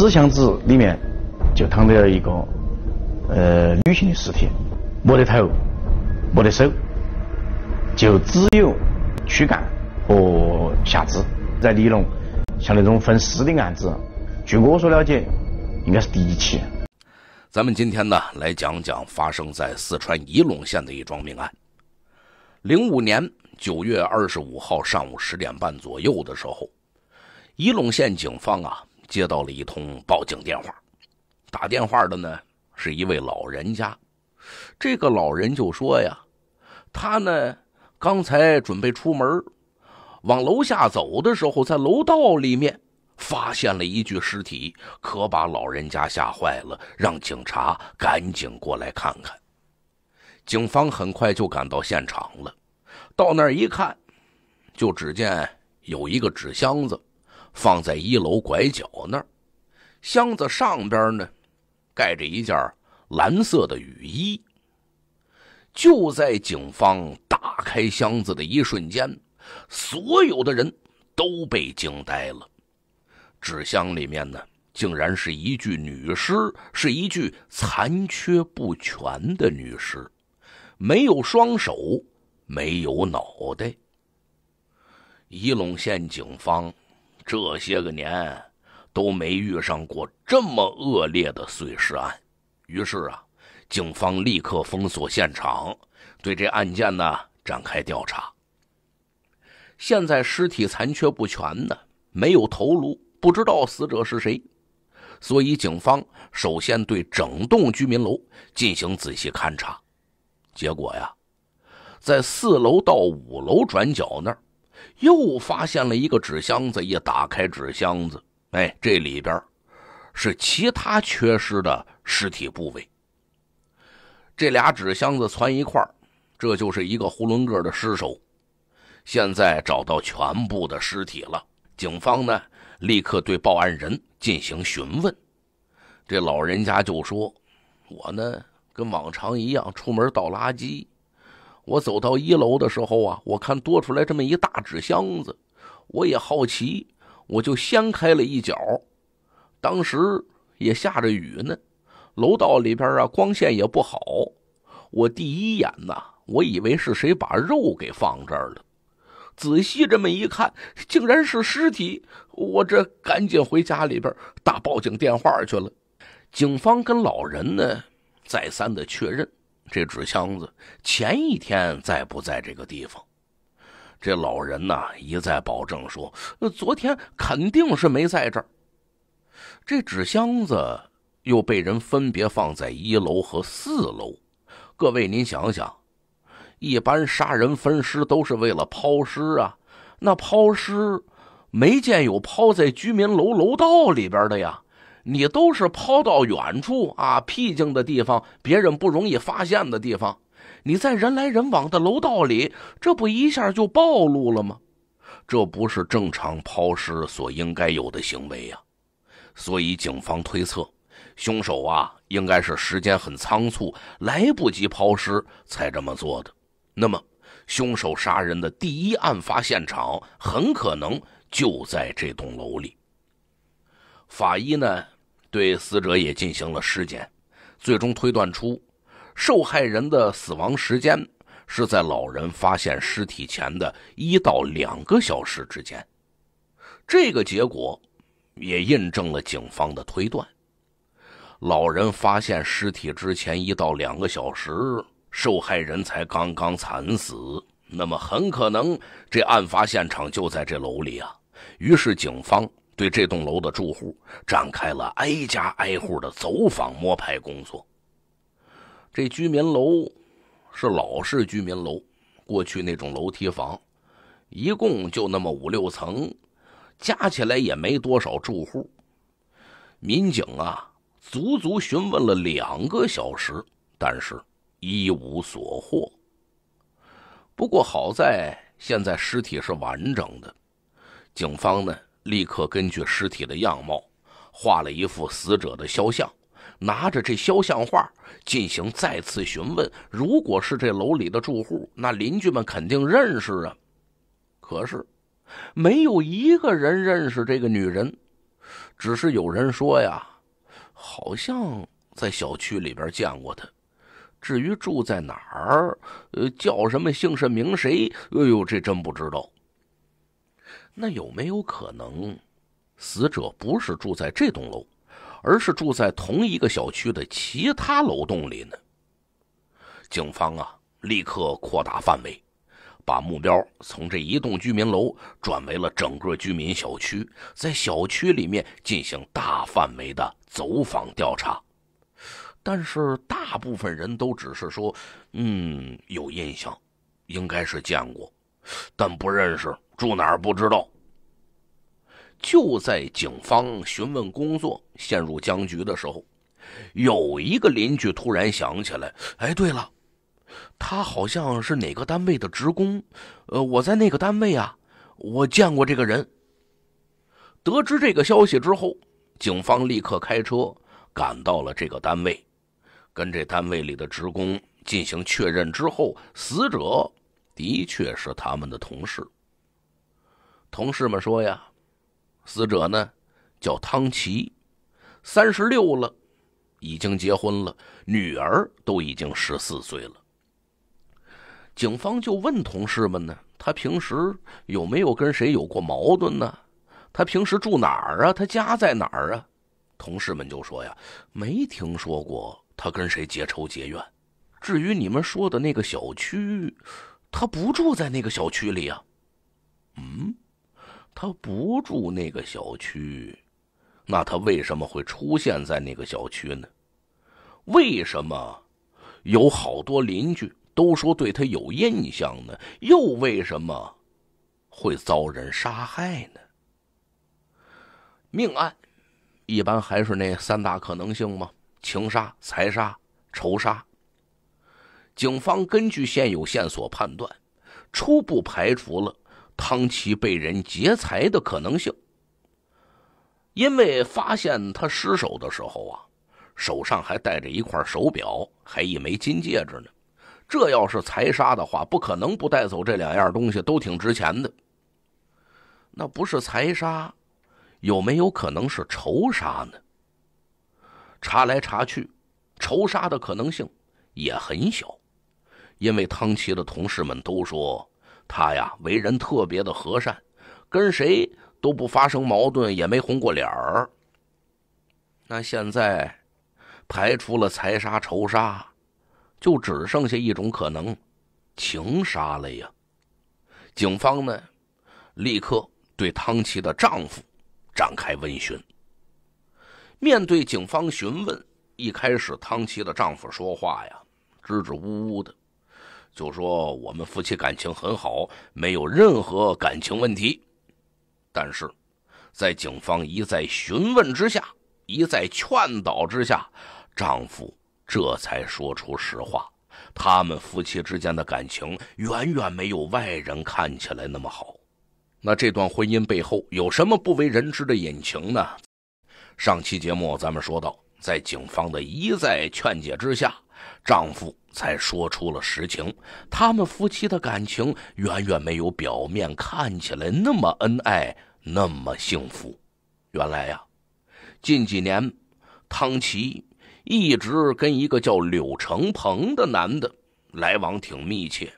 纸箱子里面就躺着一个呃女性的尸体，没得头，没得手，就只有躯干和下肢。在尼龙，像那种分尸的案子，据我所了解，应该是第一起。咱们今天呢来讲讲发生在四川仪陇县的一桩命案。零五年九月二十五号上午十点半左右的时候，仪陇县警方啊。接到了一通报警电话，打电话的呢是一位老人家。这个老人就说呀：“他呢刚才准备出门，往楼下走的时候，在楼道里面发现了一具尸体，可把老人家吓坏了，让警察赶紧过来看看。”警方很快就赶到现场了，到那儿一看，就只见有一个纸箱子。放在一楼拐角那儿，箱子上边呢盖着一件蓝色的雨衣。就在警方打开箱子的一瞬间，所有的人都被惊呆了。纸箱里面呢，竟然是一具女尸，是一具残缺不全的女尸，没有双手，没有脑袋。仪陇县警方。这些个年都没遇上过这么恶劣的碎尸案，于是啊，警方立刻封锁现场，对这案件呢展开调查。现在尸体残缺不全的，没有头颅，不知道死者是谁，所以警方首先对整栋居民楼进行仔细勘查。结果呀，在四楼到五楼转角那儿。又发现了一个纸箱子，一打开纸箱子，哎，这里边是其他缺失的尸体部位。这俩纸箱子攒一块这就是一个囫囵个的尸首。现在找到全部的尸体了，警方呢立刻对报案人进行询问。这老人家就说：“我呢跟往常一样出门倒垃圾。”我走到一楼的时候啊，我看多出来这么一大纸箱子，我也好奇，我就掀开了一角。当时也下着雨呢，楼道里边啊光线也不好。我第一眼呢，我以为是谁把肉给放这儿了，仔细这么一看，竟然是尸体。我这赶紧回家里边打报警电话去了。警方跟老人呢再三的确认。这纸箱子前一天在不在这个地方？这老人呢一再保证说，昨天肯定是没在这儿。这纸箱子又被人分别放在一楼和四楼。各位您想想，一般杀人分尸都是为了抛尸啊，那抛尸没见有抛在居民楼楼道里边的呀？你都是抛到远处啊僻静的地方，别人不容易发现的地方。你在人来人往的楼道里，这不一下就暴露了吗？这不是正常抛尸所应该有的行为呀。所以警方推测，凶手啊应该是时间很仓促，来不及抛尸才这么做的。那么，凶手杀人的第一案发现场很可能就在这栋楼里。法医呢，对死者也进行了尸检，最终推断出受害人的死亡时间是在老人发现尸体前的一到两个小时之间。这个结果也印证了警方的推断：老人发现尸体之前一到两个小时，受害人才刚刚惨死。那么，很可能这案发现场就在这楼里啊。于是，警方。对这栋楼的住户展开了挨家挨户的走访摸排工作。这居民楼是老式居民楼，过去那种楼梯房，一共就那么五六层，加起来也没多少住户。民警啊，足足询问了两个小时，但是一无所获。不过好在现在尸体是完整的，警方呢？立刻根据尸体的样貌画了一幅死者的肖像，拿着这肖像画进行再次询问。如果是这楼里的住户，那邻居们肯定认识啊。可是没有一个人认识这个女人，只是有人说呀，好像在小区里边见过她。至于住在哪儿，呃，叫什么姓甚名谁？哎呦，这真不知道。那有没有可能，死者不是住在这栋楼，而是住在同一个小区的其他楼栋里呢？警方啊，立刻扩大范围，把目标从这一栋居民楼转为了整个居民小区，在小区里面进行大范围的走访调查。但是大部分人都只是说：“嗯，有印象，应该是见过，但不认识。”住哪儿不知道。就在警方询问工作陷入僵局的时候，有一个邻居突然想起来：“哎，对了，他好像是哪个单位的职工。呃，我在那个单位啊，我见过这个人。”得知这个消息之后，警方立刻开车赶到了这个单位，跟这单位里的职工进行确认之后，死者的确是他们的同事。同事们说呀，死者呢叫汤奇，三十六了，已经结婚了，女儿都已经十四岁了。警方就问同事们呢，他平时有没有跟谁有过矛盾呢？他平时住哪儿啊？他家在哪儿啊？同事们就说呀，没听说过他跟谁结仇结怨。至于你们说的那个小区，他不住在那个小区里啊。嗯。他不住那个小区，那他为什么会出现在那个小区呢？为什么有好多邻居都说对他有印象呢？又为什么会遭人杀害呢？命案一般还是那三大可能性吗？情杀、财杀、仇杀。警方根据现有线索判断，初步排除了。汤奇被人劫财的可能性，因为发现他尸首的时候啊，手上还戴着一块手表，还一枚金戒指呢。这要是财杀的话，不可能不带走这两样东西，都挺值钱的。那不是财杀，有没有可能是仇杀呢？查来查去，仇杀的可能性也很小，因为汤奇的同事们都说。他呀，为人特别的和善，跟谁都不发生矛盾，也没红过脸儿。那现在，排除了财杀、仇杀，就只剩下一种可能，情杀了呀。警方呢，立刻对汤琪的丈夫展开问询。面对警方询问，一开始汤琪的丈夫说话呀，支支吾吾的。就说我们夫妻感情很好，没有任何感情问题。但是，在警方一再询问之下，一再劝导之下，丈夫这才说出实话。他们夫妻之间的感情远远没有外人看起来那么好。那这段婚姻背后有什么不为人知的隐情呢？上期节目咱们说到，在警方的一再劝解之下。丈夫才说出了实情，他们夫妻的感情远远没有表面看起来那么恩爱，那么幸福。原来呀，近几年，汤琪一直跟一个叫柳成鹏的男的来往挺密切。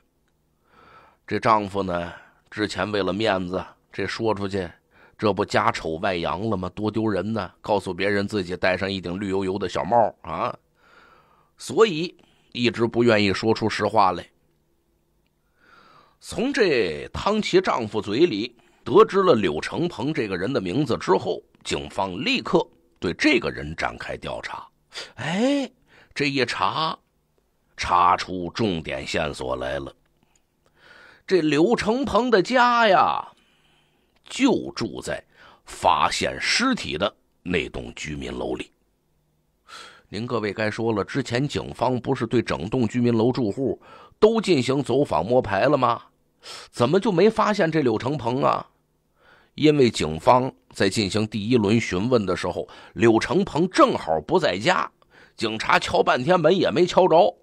这丈夫呢，之前为了面子，这说出去，这不家丑外扬了吗？多丢人呢！告诉别人自己戴上一顶绿油油的小帽啊！所以一直不愿意说出实话来。从这汤琪丈夫嘴里得知了柳成鹏这个人的名字之后，警方立刻对这个人展开调查。哎，这一查，查出重点线索来了。这柳成鹏的家呀，就住在发现尸体的那栋居民楼里。您各位该说了，之前警方不是对整栋居民楼住户都进行走访摸排了吗？怎么就没发现这柳成鹏啊？因为警方在进行第一轮询问的时候，柳成鹏正好不在家，警察敲半天门也没敲着，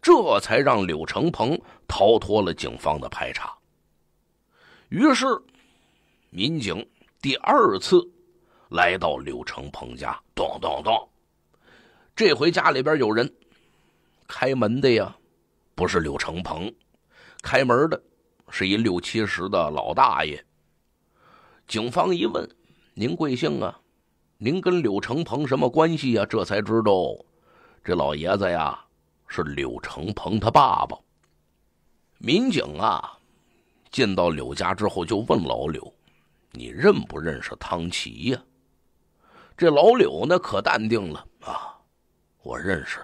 这才让柳成鹏逃脱了警方的排查。于是，民警第二次来到柳成鹏家，咚咚咚。这回家里边有人，开门的呀，不是柳成鹏，开门的是一六七十的老大爷。警方一问：“您贵姓啊？您跟柳成鹏什么关系啊？”这才知道，这老爷子呀是柳成鹏他爸爸。民警啊进到柳家之后，就问老柳：“你认不认识汤奇呀？”这老柳呢可淡定了啊。我认识。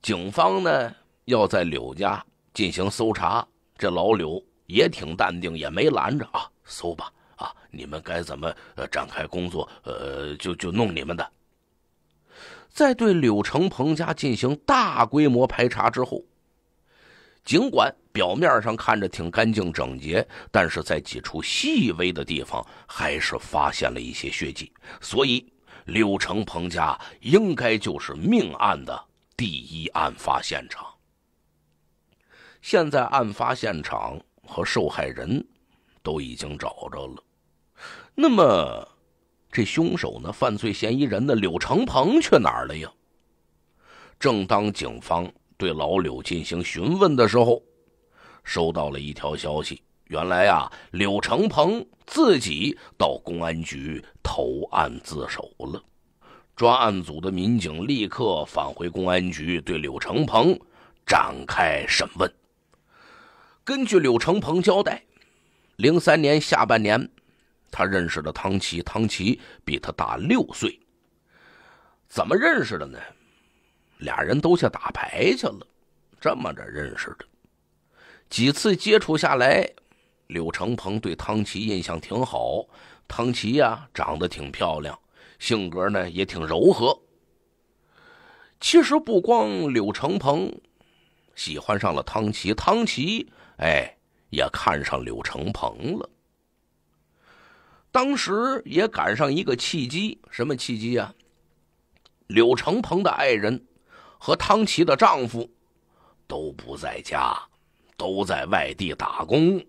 警方呢要在柳家进行搜查，这老柳也挺淡定，也没拦着啊，搜吧啊！你们该怎么展开工作，呃，就就弄你们的。在对柳成鹏家进行大规模排查之后，尽管表面上看着挺干净整洁，但是在几处细微的地方还是发现了一些血迹，所以。柳成鹏家应该就是命案的第一案发现场。现在案发现场和受害人，都已经找着了。那么，这凶手呢？犯罪嫌疑人的柳成鹏去哪了呀？正当警方对老柳进行询问的时候，收到了一条消息。原来呀，柳成鹏自己到公安局投案自首了。专案组的民警立刻返回公安局，对柳成鹏展开审问。根据柳成鹏交代，零三年下半年，他认识了唐琪。唐琪比他大六岁。怎么认识的呢？俩人都去打牌去了，这么着认识的。几次接触下来。柳承鹏对汤琪印象挺好，汤琪呀长得挺漂亮，性格呢也挺柔和。其实不光柳承鹏喜欢上了汤琪，汤琪哎也看上柳承鹏了。当时也赶上一个契机，什么契机啊？柳承鹏的爱人和汤琪的丈夫都不在家，都在外地打工。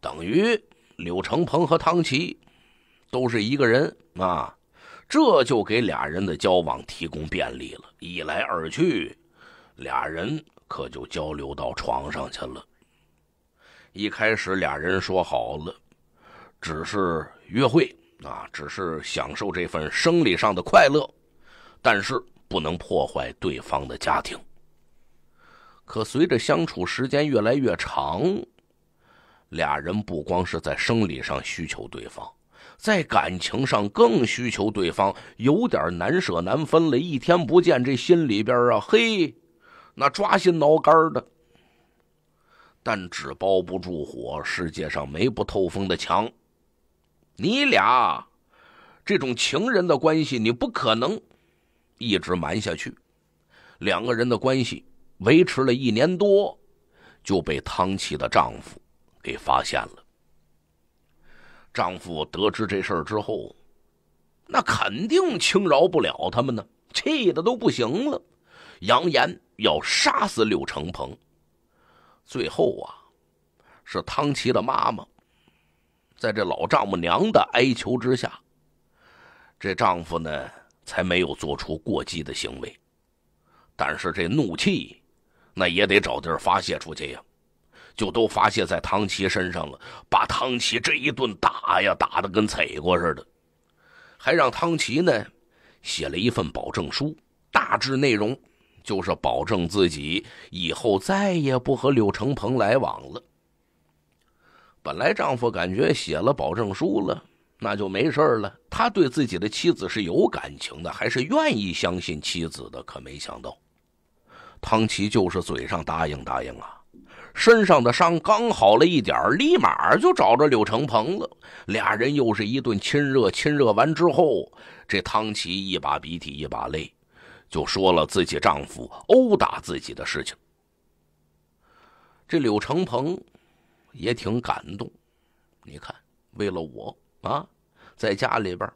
等于柳成鹏和汤奇都是一个人啊，这就给俩人的交往提供便利了。一来二去，俩人可就交流到床上去了。一开始俩人说好了，只是约会啊，只是享受这份生理上的快乐，但是不能破坏对方的家庭。可随着相处时间越来越长，俩人不光是在生理上需求对方，在感情上更需求对方，有点难舍难分了。一天不见，这心里边啊，嘿，那抓心挠肝的。但纸包不住火，世界上没不透风的墙。你俩这种情人的关系，你不可能一直瞒下去。两个人的关系维持了一年多，就被汤琪的丈夫。给发现了，丈夫得知这事儿之后，那肯定轻饶不了他们呢，气的都不行了，扬言要杀死柳成鹏。最后啊，是汤琪的妈妈，在这老丈母娘的哀求之下，这丈夫呢才没有做出过激的行为，但是这怒气，那也得找地儿发泄出去呀。就都发泄在汤琪身上了，把汤琪这一顿打呀，打得跟踩过似的，还让汤琪呢写了一份保证书，大致内容就是保证自己以后再也不和柳成鹏来往了。本来丈夫感觉写了保证书了，那就没事了。他对自己的妻子是有感情的，还是愿意相信妻子的。可没想到，汤琪就是嘴上答应答应啊。身上的伤刚好了一点立马就找着柳成鹏了。俩人又是一顿亲热，亲热完之后，这汤琪一把鼻涕一把泪，就说了自己丈夫殴打自己的事情。这柳成鹏也挺感动，你看，为了我啊，在家里边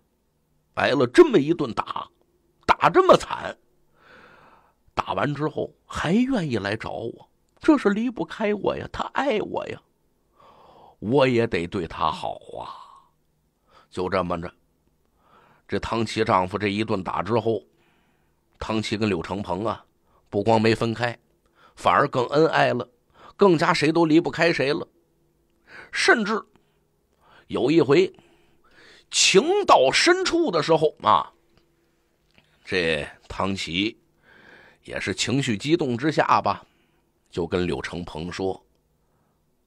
挨了这么一顿打，打这么惨，打完之后还愿意来找我。这是离不开我呀，他爱我呀，我也得对他好啊。就这么着，这唐琪丈夫这一顿打之后，唐琪跟柳成鹏啊，不光没分开，反而更恩爱了，更加谁都离不开谁了。甚至有一回，情到深处的时候啊，这唐琪也是情绪激动之下吧。就跟柳成鹏说：“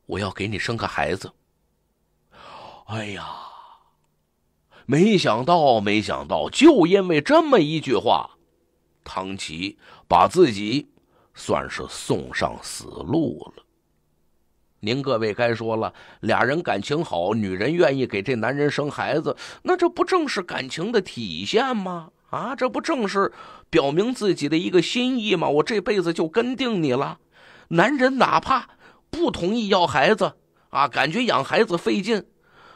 我要给你生个孩子。”哎呀，没想到，没想到，就因为这么一句话，唐琪把自己算是送上死路了。您各位该说了，俩人感情好，女人愿意给这男人生孩子，那这不正是感情的体现吗？啊，这不正是表明自己的一个心意吗？我这辈子就跟定你了。男人哪怕不同意要孩子啊，感觉养孩子费劲，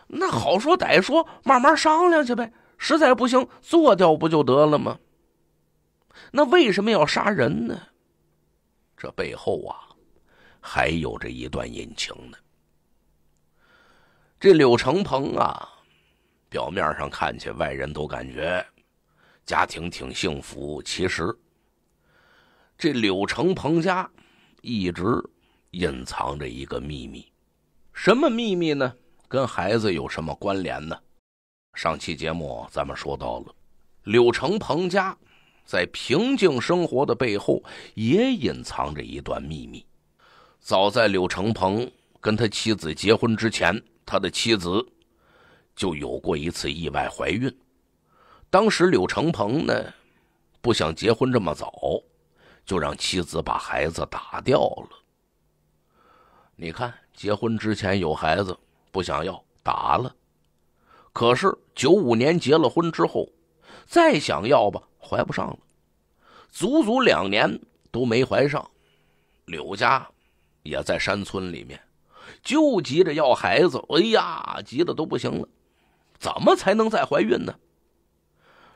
那好说歹说，慢慢商量去呗。实在不行，做掉不就得了吗？那为什么要杀人呢？这背后啊，还有着一段隐情呢。这柳成鹏啊，表面上看来，外人都感觉家庭挺幸福，其实这柳成鹏家。一直隐藏着一个秘密，什么秘密呢？跟孩子有什么关联呢？上期节目咱们说到了，柳承鹏家在平静生活的背后也隐藏着一段秘密。早在柳承鹏跟他妻子结婚之前，他的妻子就有过一次意外怀孕。当时柳承鹏呢，不想结婚这么早。就让妻子把孩子打掉了。你看，结婚之前有孩子不想要，打了；可是九五年结了婚之后，再想要吧，怀不上了，足足两年都没怀上。柳家也在山村里面，就急着要孩子。哎呀，急得都不行了，怎么才能再怀孕呢？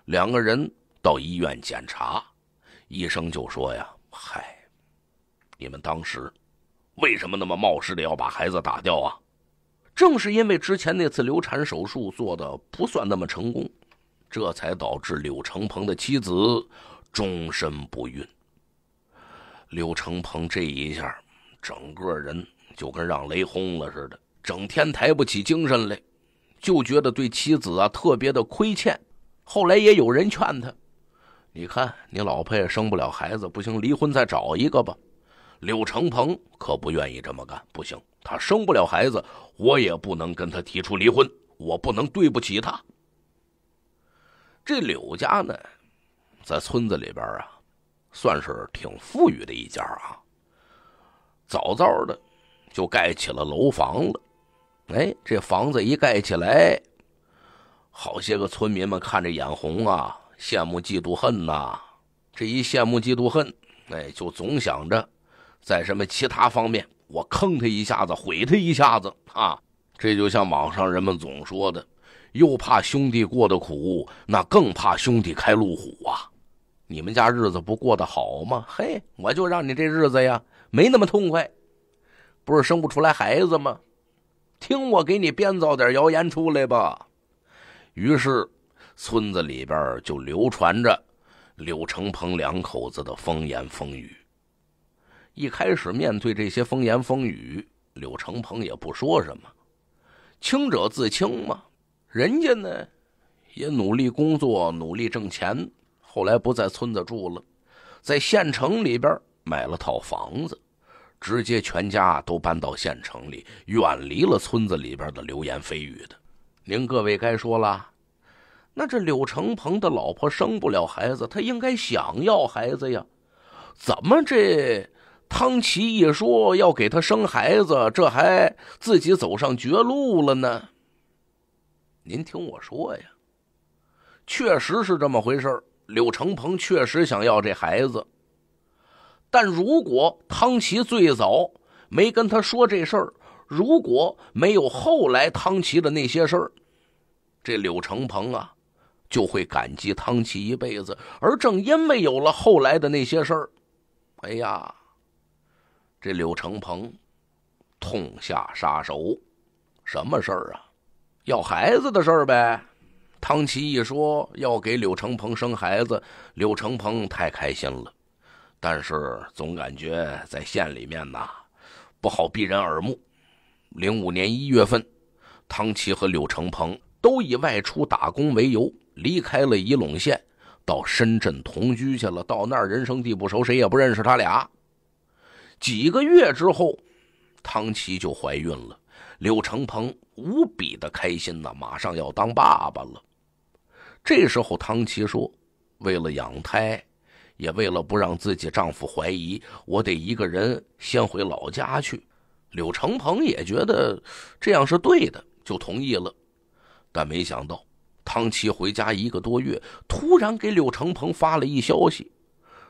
两个人到医院检查。医生就说呀：“嗨，你们当时为什么那么冒失的要把孩子打掉啊？正是因为之前那次流产手术做的不算那么成功，这才导致柳成鹏的妻子终身不孕。”柳成鹏这一下，整个人就跟让雷轰了似的，整天抬不起精神来，就觉得对妻子啊特别的亏欠。后来也有人劝他。你看，你老也生不了孩子，不行，离婚再找一个吧。柳成鹏可不愿意这么干，不行，他生不了孩子，我也不能跟他提出离婚，我不能对不起他。这柳家呢，在村子里边啊，算是挺富裕的一家啊。早早的就盖起了楼房了，哎，这房子一盖起来，好些个村民们看着眼红啊。羡慕嫉妒恨呐，这一羡慕嫉妒恨，哎，就总想着，在什么其他方面我坑他一下子，毁他一下子啊！这就像网上人们总说的，又怕兄弟过得苦，那更怕兄弟开路虎啊！你们家日子不过得好吗？嘿，我就让你这日子呀没那么痛快！不是生不出来孩子吗？听我给你编造点谣言出来吧！于是。村子里边就流传着柳成鹏两口子的风言风语。一开始面对这些风言风语，柳成鹏也不说什么，清者自清嘛。人家呢也努力工作，努力挣钱。后来不在村子住了，在县城里边买了套房子，直接全家都搬到县城里，远离了村子里边的流言蜚语的。您各位该说了。那这柳成鹏的老婆生不了孩子，他应该想要孩子呀？怎么这汤奇一说要给他生孩子，这还自己走上绝路了呢？您听我说呀，确实是这么回事柳成鹏确实想要这孩子，但如果汤奇最早没跟他说这事儿，如果没有后来汤奇的那些事儿，这柳成鹏啊。就会感激汤奇一辈子。而正因为有了后来的那些事儿，哎呀，这柳成鹏痛下杀手，什么事儿啊？要孩子的事儿呗。汤奇一说要给柳成鹏生孩子，柳成鹏太开心了，但是总感觉在县里面呐不好避人耳目。零五年一月份，汤奇和柳成鹏都以外出打工为由。离开了仪陇县，到深圳同居去了。到那儿人生地不熟，谁也不认识他俩。几个月之后，汤琪就怀孕了。柳成鹏无比的开心呐，马上要当爸爸了。这时候，汤琪说：“为了养胎，也为了不让自己丈夫怀疑，我得一个人先回老家去。”柳成鹏也觉得这样是对的，就同意了。但没想到。汤琪回家一个多月，突然给柳成鹏发了一消息，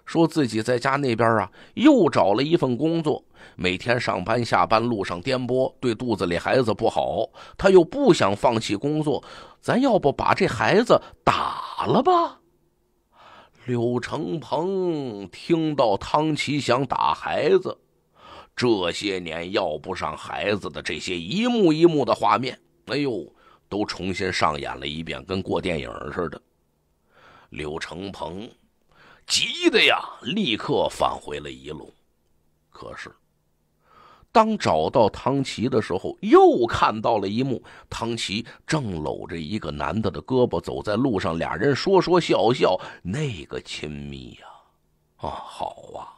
说自己在家那边啊，又找了一份工作，每天上班下班路上颠簸，对肚子里孩子不好。他又不想放弃工作，咱要不把这孩子打了吧？柳成鹏听到汤奇想打孩子，这些年要不上孩子的这些一幕一幕的画面，哎呦！都重新上演了一遍，跟过电影似的。刘成鹏急的呀，立刻返回了一路。可是，当找到汤琪的时候，又看到了一幕：汤琪正搂着一个男的的胳膊走在路上，俩人说说笑笑，那个亲密呀！啊，好啊。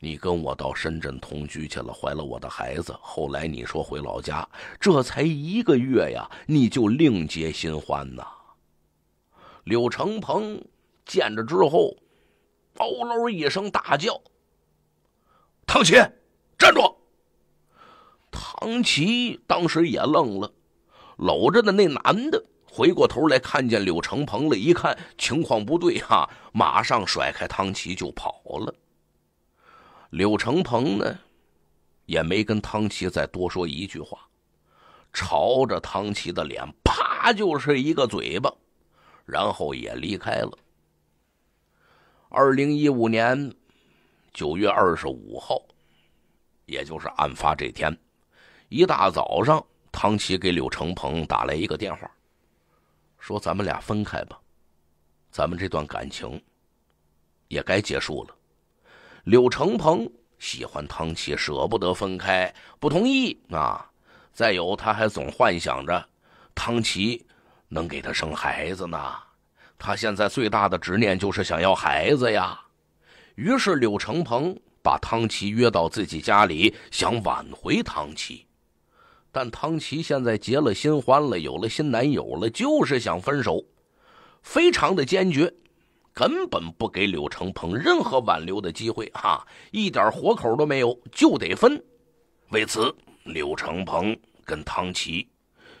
你跟我到深圳同居去了，怀了我的孩子。后来你说回老家，这才一个月呀，你就另结新欢呐！柳成鹏见着之后，嗷喽一声大叫：“唐琪，站住！”唐琪当时也愣了，搂着的那男的回过头来看见柳成鹏了，一看情况不对哈，马上甩开唐琪就跑了。柳成鹏呢，也没跟汤奇再多说一句话，朝着汤奇的脸啪就是一个嘴巴，然后也离开了。二零一五年九月二十五号，也就是案发这天，一大早上，汤奇给柳成鹏打来一个电话，说：“咱们俩分开吧，咱们这段感情也该结束了。”柳成鹏喜欢汤琪，舍不得分开，不同意啊。再有，他还总幻想着汤琪能给他生孩子呢。他现在最大的执念就是想要孩子呀。于是，柳成鹏把汤琪约到自己家里，想挽回汤琪。但汤琪现在结了新欢了，有了新男友了，就是想分手，非常的坚决。根本不给柳成鹏任何挽留的机会哈，一点活口都没有，就得分。为此，柳成鹏跟唐琪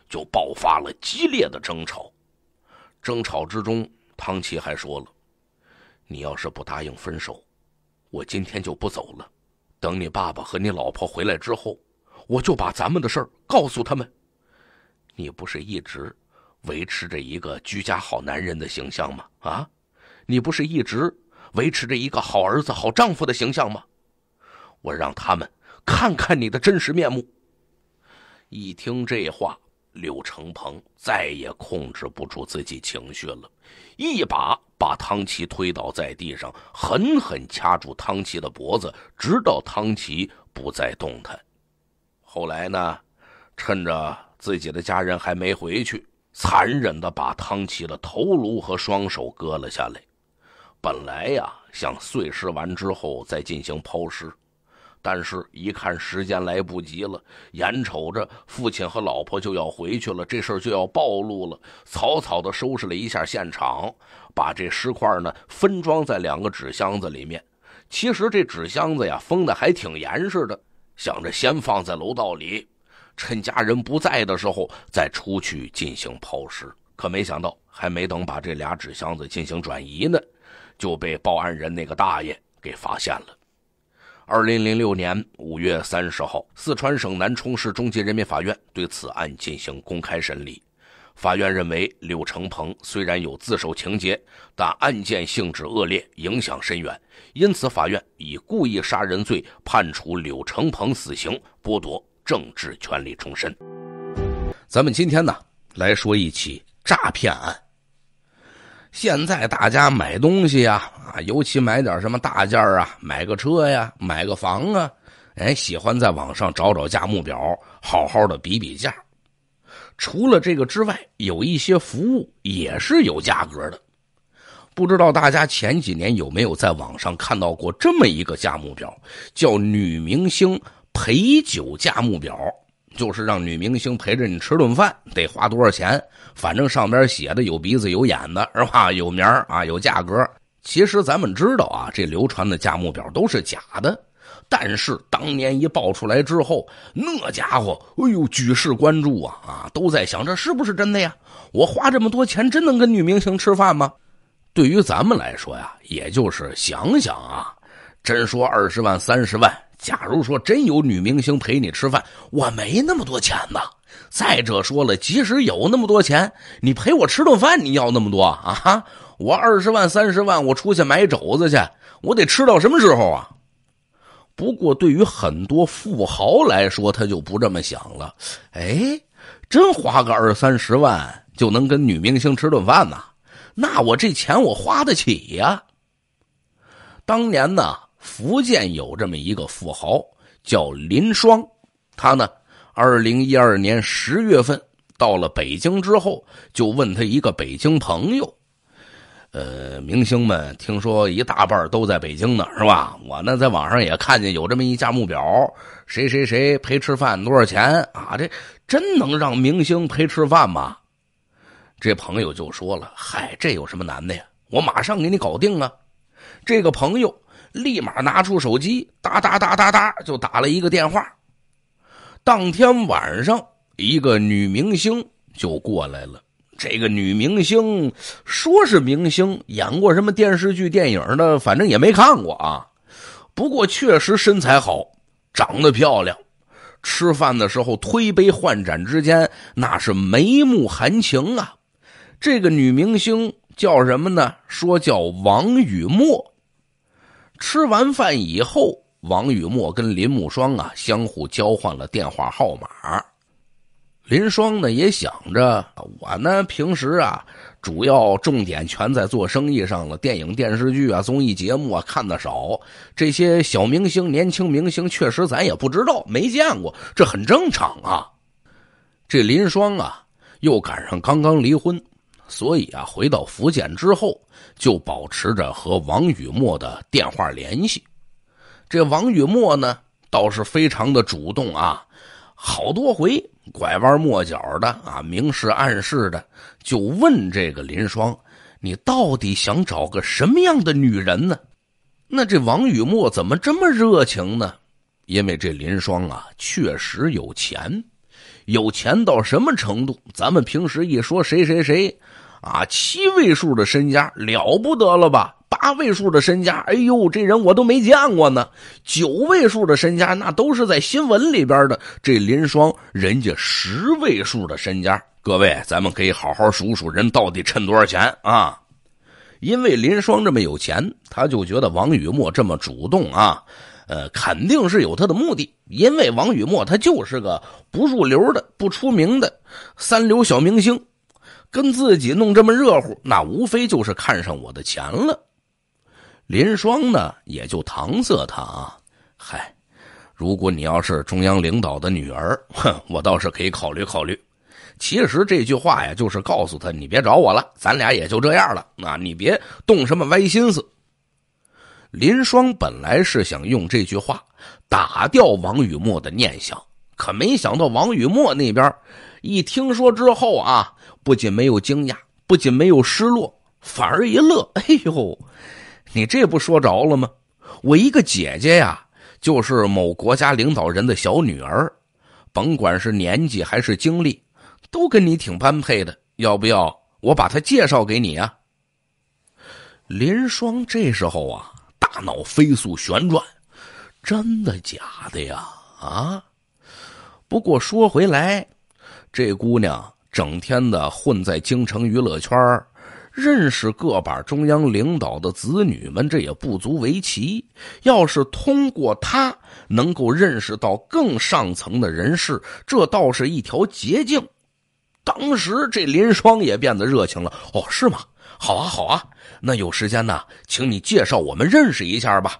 就爆发了激烈的争吵。争吵之中，唐琪还说了：“你要是不答应分手，我今天就不走了。等你爸爸和你老婆回来之后，我就把咱们的事儿告诉他们。你不是一直维持着一个居家好男人的形象吗？啊？”你不是一直维持着一个好儿子、好丈夫的形象吗？我让他们看看你的真实面目。一听这话，柳成鹏再也控制不住自己情绪了，一把把汤琪推倒在地上，狠狠掐住汤琪的脖子，直到汤琪不再动弹。后来呢，趁着自己的家人还没回去，残忍的把汤琪的头颅和双手割了下来。本来呀，想碎尸完之后再进行抛尸，但是一看时间来不及了，眼瞅着父亲和老婆就要回去了，这事儿就要暴露了。草草的收拾了一下现场，把这尸块呢分装在两个纸箱子里面。其实这纸箱子呀封的还挺严实的，想着先放在楼道里，趁家人不在的时候再出去进行抛尸。可没想到，还没等把这俩纸箱子进行转移呢。就被报案人那个大爷给发现了。二零零六年五月三十号，四川省南充市中级人民法院对此案进行公开审理。法院认为，柳成鹏虽然有自首情节，但案件性质恶劣，影响深远，因此法院以故意杀人罪判处柳成鹏死刑，剥夺政治权利终身。咱们今天呢，来说一起诈骗案。现在大家买东西呀，啊，尤其买点什么大件啊，买个车呀，买个房啊，哎，喜欢在网上找找价目表，好好的比比价。除了这个之外，有一些服务也是有价格的。不知道大家前几年有没有在网上看到过这么一个价目表，叫“女明星陪酒价目表”。就是让女明星陪着你吃顿饭得花多少钱？反正上边写的有鼻子有眼的，是吧？有名啊，有价格。其实咱们知道啊，这流传的价目表都是假的。但是当年一爆出来之后，那家伙，哎呦，举世关注啊啊，都在想这是不是真的呀？我花这么多钱，真能跟女明星吃饭吗？对于咱们来说呀，也就是想想啊，真说二十万、三十万。假如说真有女明星陪你吃饭，我没那么多钱呐。再者说了，即使有那么多钱，你陪我吃顿饭，你要那么多啊？我二十万、三十万，我出去买肘子去，我得吃到什么时候啊？不过对于很多富豪来说，他就不这么想了。哎，真花个二三十万就能跟女明星吃顿饭呢？那我这钱我花得起呀。当年呢？福建有这么一个富豪叫林双，他呢，二零一二年十月份到了北京之后，就问他一个北京朋友，呃，明星们听说一大半都在北京呢，是吧？我呢，在网上也看见有这么一价目表，谁谁谁陪吃饭多少钱啊？这真能让明星陪吃饭吗？这朋友就说了：“嗨，这有什么难的呀？我马上给你搞定啊！”这个朋友。立马拿出手机，哒哒哒哒哒就打了一个电话。当天晚上，一个女明星就过来了。这个女明星说是明星，演过什么电视剧、电影的，反正也没看过啊。不过确实身材好，长得漂亮。吃饭的时候推杯换盏之间，那是眉目含情啊。这个女明星叫什么呢？说叫王雨墨。吃完饭以后，王雨墨跟林木双啊相互交换了电话号码。林双呢也想着我呢，平时啊主要重点全在做生意上了，电影、电视剧啊、综艺节目啊看的少。这些小明星、年轻明星确实咱也不知道，没见过，这很正常啊。这林双啊，又赶上刚刚离婚。所以啊，回到福建之后，就保持着和王雨墨的电话联系。这王雨墨呢，倒是非常的主动啊，好多回拐弯抹角的啊，明示暗示的就问这个林双：“你到底想找个什么样的女人呢？”那这王雨墨怎么这么热情呢？因为这林双啊，确实有钱，有钱到什么程度？咱们平时一说谁谁谁。啊，七位数的身家了不得了吧？八位数的身家，哎呦，这人我都没见过呢。九位数的身家，那都是在新闻里边的。这林双人家十位数的身家，各位咱们可以好好数数人到底趁多少钱啊？因为林双这么有钱，他就觉得王雨墨这么主动啊，呃，肯定是有他的目的。因为王雨墨他就是个不入流的、不出名的三流小明星。跟自己弄这么热乎，那无非就是看上我的钱了。林双呢，也就搪塞他啊。嗨，如果你要是中央领导的女儿，哼，我倒是可以考虑考虑。其实这句话呀，就是告诉他你别找我了，咱俩也就这样了。那你别动什么歪心思。林双本来是想用这句话打掉王雨墨的念想，可没想到王雨墨那边一听说之后啊。不仅没有惊讶，不仅没有失落，反而一乐。哎呦，你这不说着了吗？我一个姐姐呀，就是某国家领导人的小女儿，甭管是年纪还是经历，都跟你挺般配的。要不要我把她介绍给你啊？林霜这时候啊，大脑飞速旋转，真的假的呀？啊，不过说回来，这姑娘。整天的混在京城娱乐圈认识个把中央领导的子女们，这也不足为奇。要是通过他能够认识到更上层的人士，这倒是一条捷径。当时这林双也变得热情了。哦，是吗？好啊，好啊，那有时间呢，请你介绍我们认识一下吧。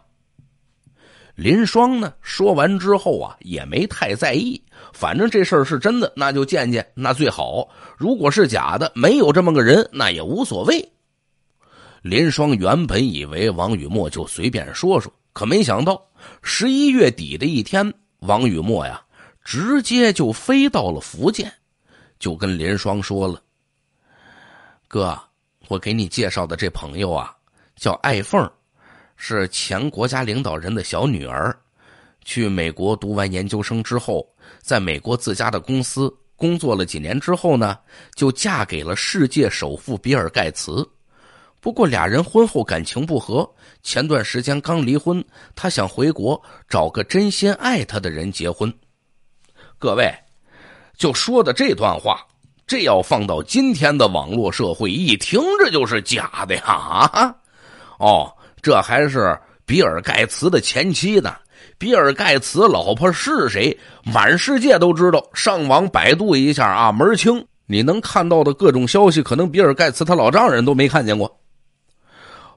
林双呢？说完之后啊，也没太在意，反正这事儿是真的，那就见见，那最好。如果是假的，没有这么个人，那也无所谓。林双原本以为王雨墨就随便说说，可没想到，十一月底的一天，王雨墨呀，直接就飞到了福建，就跟林双说了：“哥，我给你介绍的这朋友啊，叫艾凤是前国家领导人的小女儿，去美国读完研究生之后，在美国自家的公司工作了几年之后呢，就嫁给了世界首富比尔盖茨。不过俩人婚后感情不和，前段时间刚离婚。她想回国找个真心爱她的人结婚。各位，就说的这段话，这要放到今天的网络社会一听，这就是假的呀啊！哦。这还是比尔盖茨的前妻呢。比尔盖茨老婆是谁？满世界都知道，上网百度一下啊，门儿清。你能看到的各种消息，可能比尔盖茨他老丈人都没看见过。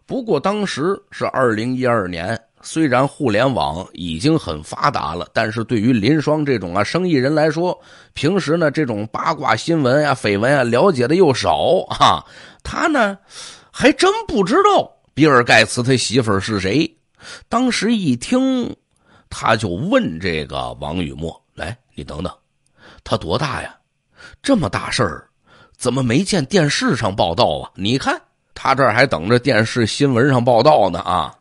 不过当时是二零一二年，虽然互联网已经很发达了，但是对于林双这种啊生意人来说，平时呢这种八卦新闻啊、绯闻啊了解的又少啊，他呢还真不知道。比尔盖茨他媳妇儿是谁？当时一听，他就问这个王雨墨：“来，你等等，他多大呀？这么大事儿，怎么没见电视上报道啊？你看他这儿还等着电视新闻上报道呢啊！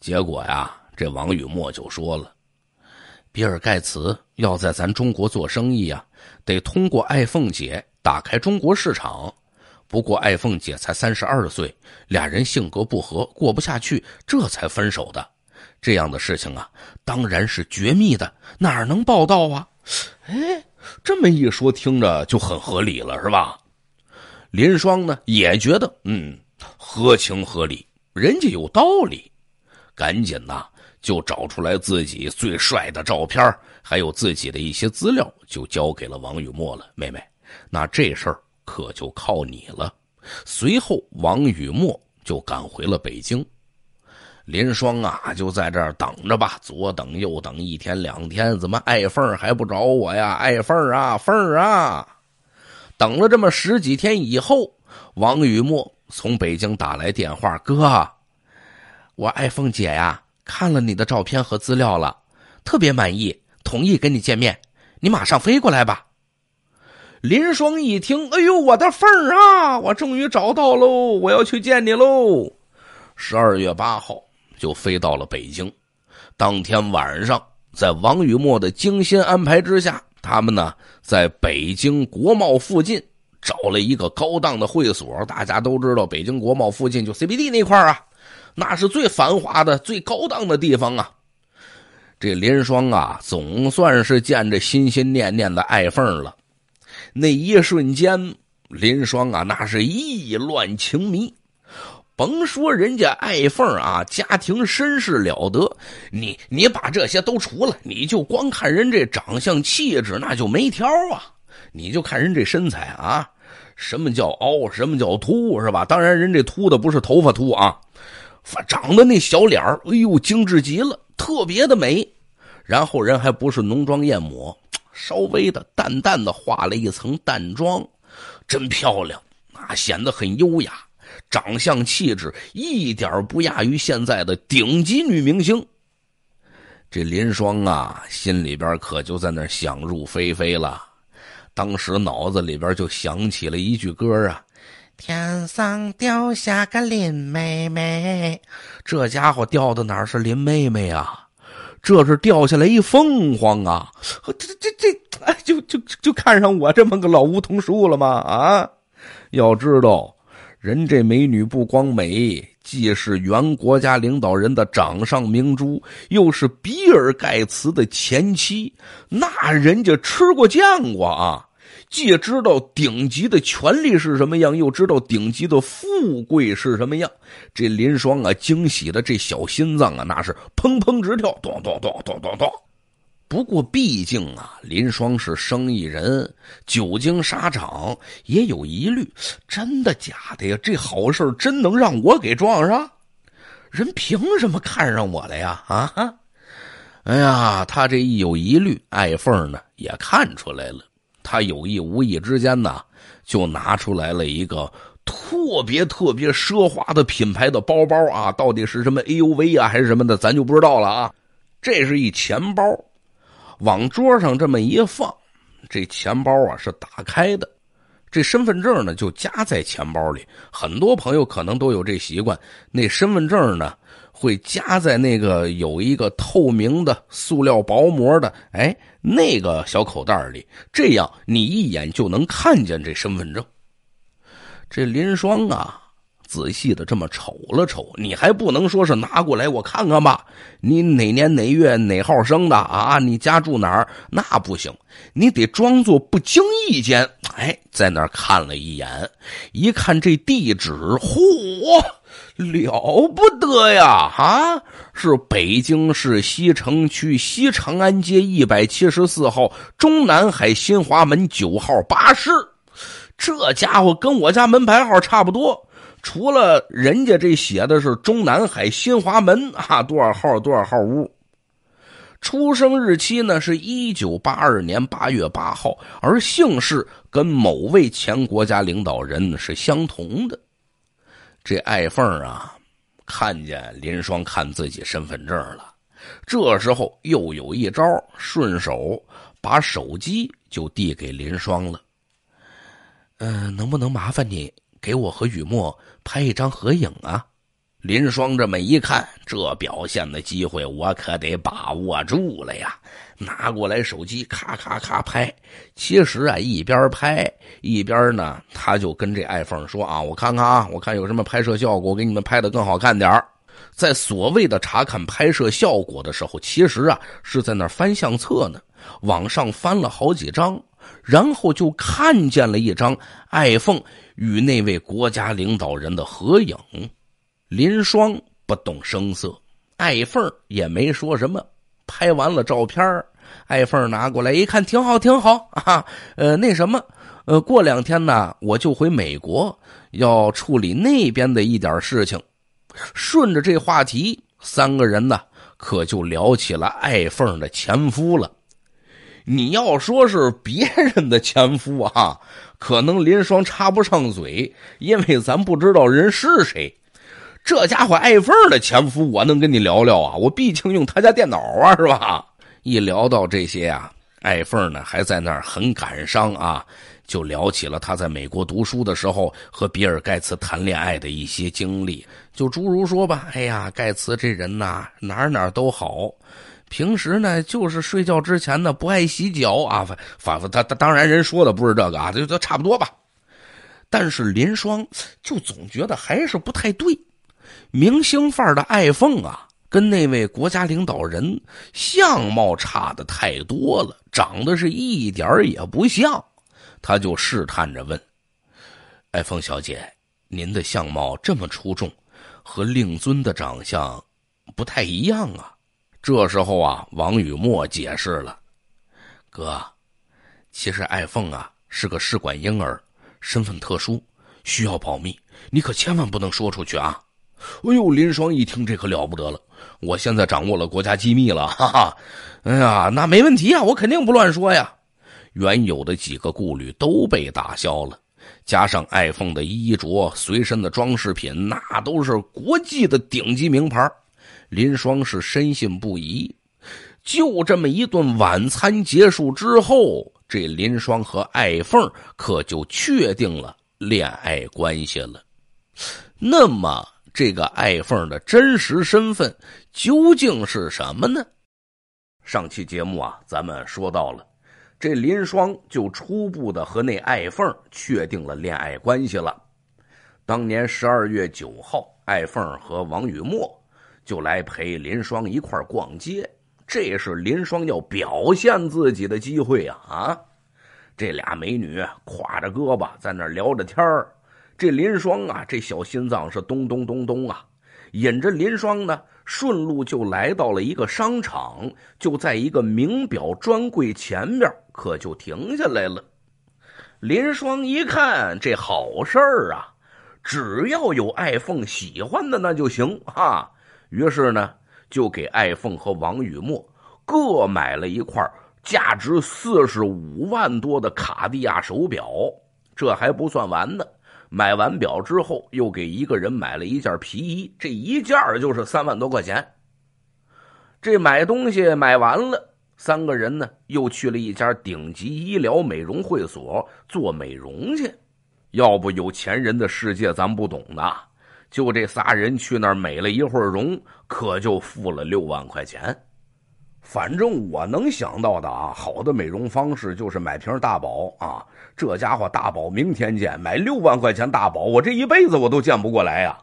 结果呀，这王雨墨就说了：比尔盖茨要在咱中国做生意呀，得通过爱凤姐打开中国市场。”不过，爱凤姐才三十二岁，俩人性格不合，过不下去，这才分手的。这样的事情啊，当然是绝密的，哪能报道啊？哎，这么一说，听着就很合理了，是吧？林双呢，也觉得嗯，合情合理，人家有道理，赶紧呐，就找出来自己最帅的照片，还有自己的一些资料，就交给了王雨墨了。妹妹，那这事儿。可就靠你了。随后，王雨墨就赶回了北京。林双啊，就在这儿等着吧，左等右等，一天两天，怎么艾凤还不找我呀？艾凤啊，凤啊，等了这么十几天以后，王雨墨从北京打来电话：“哥，我艾凤姐呀，看了你的照片和资料了，特别满意，同意跟你见面，你马上飞过来吧。”林双一听，哎呦，我的凤儿啊！我终于找到喽，我要去见你喽！十二月八号就飞到了北京。当天晚上，在王雨墨的精心安排之下，他们呢在北京国贸附近找了一个高档的会所。大家都知道，北京国贸附近就 CBD 那块啊，那是最繁华的、最高档的地方啊。这林双啊，总算是见着心心念念的爱凤了。那一瞬间，林双啊，那是意乱情迷。甭说人家爱凤啊，家庭身世了得。你你把这些都除了，你就光看人这长相气质，那就没挑啊。你就看人这身材啊，什么叫凹，什么叫凸，是吧？当然，人这凸的不是头发凸啊，长得那小脸哎呦，精致极了，特别的美。然后人还不是浓妆艳抹。稍微的淡淡的画了一层淡妆，真漂亮，啊，显得很优雅，长相气质一点不亚于现在的顶级女明星。这林霜啊，心里边可就在那想入非非了，当时脑子里边就想起了一句歌啊：“天上掉下个林妹妹。”这家伙掉的哪是林妹妹啊？这是掉下来一凤凰啊！这这这哎，就就就看上我这么个老梧桐树了吗？啊！要知道，人这美女不光美，既是原国家领导人的掌上明珠，又是比尔盖茨的前妻，那人家吃过见过啊！既知道顶级的权力是什么样，又知道顶级的富贵是什么样，这林双啊，惊喜的这小心脏啊，那是砰砰直跳，咚咚咚咚咚咚。不过，毕竟啊，林双是生意人，久经沙场，也有疑虑。真的假的呀？这好事真能让我给撞上？人凭什么看上我了呀？啊！哎呀，他这一有疑虑，艾凤呢也看出来了。他有意无意之间呢，就拿出来了一个特别特别奢华的品牌的包包啊，到底是什么 AUV 啊，还是什么的，咱就不知道了啊。这是一钱包，往桌上这么一放，这钱包啊是打开的，这身份证呢就夹在钱包里。很多朋友可能都有这习惯，那身份证呢？会夹在那个有一个透明的塑料薄膜的，哎，那个小口袋里，这样你一眼就能看见这身份证。这林双啊，仔细的这么瞅了瞅，你还不能说是拿过来我看看吧？你哪年哪月哪号生的啊？你家住哪儿？那不行，你得装作不经意间，哎，在那儿看了一眼，一看这地址，嚯！了不得呀！啊，是北京市西城区西长安街一百七十四号中南海新华门九号八室。这家伙跟我家门牌号差不多，除了人家这写的是中南海新华门啊，多少号多少号屋。出生日期呢是一九八二年八月八号，而姓氏跟某位前国家领导人是相同的。这艾凤啊，看见林双看自己身份证了，这时候又有一招，顺手把手机就递给林双了。嗯，能不能麻烦你给我和雨墨拍一张合影啊？林双这么一看，这表现的机会我可得把握住了呀！拿过来手机，咔咔咔拍。其实啊，一边拍一边呢，他就跟这艾凤说啊：“我看看啊，我看有什么拍摄效果，我给你们拍的更好看点在所谓的查看拍摄效果的时候，其实啊是在那翻相册呢，往上翻了好几张，然后就看见了一张艾凤与那位国家领导人的合影。林双不动声色，艾凤也没说什么。拍完了照片艾凤拿过来一看，挺好，挺好啊。呃，那什么，呃，过两天呢，我就回美国，要处理那边的一点事情。顺着这话题，三个人呢，可就聊起了艾凤的前夫了。你要说是别人的前夫啊，可能林双插不上嘴，因为咱不知道人是谁。这家伙艾凤的前夫，我能跟你聊聊啊？我毕竟用他家电脑啊，是吧？一聊到这些啊，艾凤呢还在那儿很感伤啊，就聊起了他在美国读书的时候和比尔盖茨谈恋爱的一些经历，就诸如说吧，哎呀，盖茨这人呐，哪哪都好，平时呢就是睡觉之前呢不爱洗脚啊，反反他他当然人说的不是这个啊，就就差不多吧，但是林双就总觉得还是不太对。明星范儿的爱凤啊，跟那位国家领导人相貌差的太多了，长得是一点儿也不像。他就试探着问：“爱凤小姐，您的相貌这么出众，和令尊的长相不太一样啊？”这时候啊，王雨墨解释了：“哥，其实爱凤啊是个试管婴儿，身份特殊，需要保密，你可千万不能说出去啊。”哎呦，林双一听，这可了不得了！我现在掌握了国家机密了，哈哈！哎呀，那没问题啊，我肯定不乱说呀。原有的几个顾虑都被打消了，加上爱凤的衣着、随身的装饰品，那都是国际的顶级名牌，林双是深信不疑。就这么一顿晚餐结束之后，这林双和爱凤可就确定了恋爱关系了。那么。这个艾凤的真实身份究竟是什么呢？上期节目啊，咱们说到了，这林双就初步的和那艾凤确定了恋爱关系了。当年十二月九号，艾凤和王雨墨就来陪林双一块逛街，这是林双要表现自己的机会啊啊！这俩美女挎着胳膊在那聊着天儿。这林双啊，这小心脏是咚咚咚咚啊！引着林双呢，顺路就来到了一个商场，就在一个名表专柜前面，可就停下来了。林双一看，这好事儿啊，只要有爱凤喜欢的那就行啊。于是呢，就给爱凤和王雨墨各买了一块价值四十五万多的卡地亚手表。这还不算完呢。买完表之后，又给一个人买了一件皮衣，这一件就是三万多块钱。这买东西买完了，三个人呢又去了一家顶级医疗美容会所做美容去。要不有钱人的世界咱不懂的，就这仨人去那儿美了一会儿容，可就付了六万块钱。反正我能想到的啊，好的美容方式就是买瓶大宝啊。这家伙大宝，明天见。买六万块钱大宝，我这一辈子我都见不过来呀。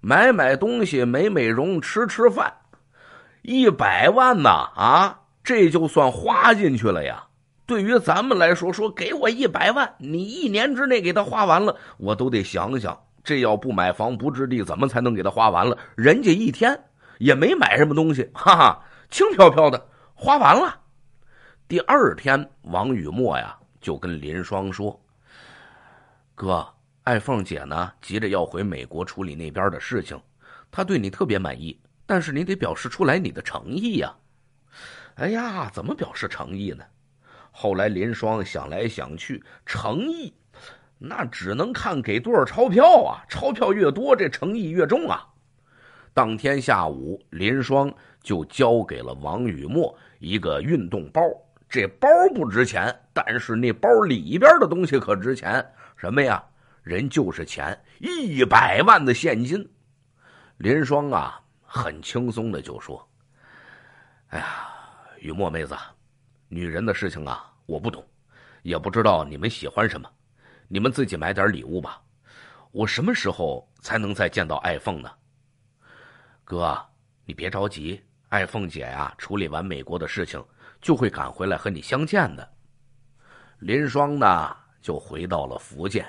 买买东西，美美容，吃吃饭，一百万呢啊，这就算花进去了呀。对于咱们来说，说给我一百万，你一年之内给他花完了，我都得想想，这要不买房不置地，怎么才能给他花完了？人家一天也没买什么东西，哈哈，轻飘飘的花完了。第二天，王雨墨呀。就跟林双说：“哥，爱凤姐呢，急着要回美国处理那边的事情。她对你特别满意，但是你得表示出来你的诚意呀。”哎呀，怎么表示诚意呢？后来林双想来想去，诚意那只能看给多少钞票啊！钞票越多，这诚意越重啊！当天下午，林双就交给了王雨墨一个运动包。这包不值钱，但是那包里边的东西可值钱。什么呀？人就是钱，一百万的现金。林双啊，很轻松的就说：“哎呀，雨墨妹子，女人的事情啊，我不懂，也不知道你们喜欢什么，你们自己买点礼物吧。我什么时候才能再见到爱凤呢？”哥，你别着急，爱凤姐呀，处理完美国的事情。就会赶回来和你相见的。林霜呢，就回到了福建，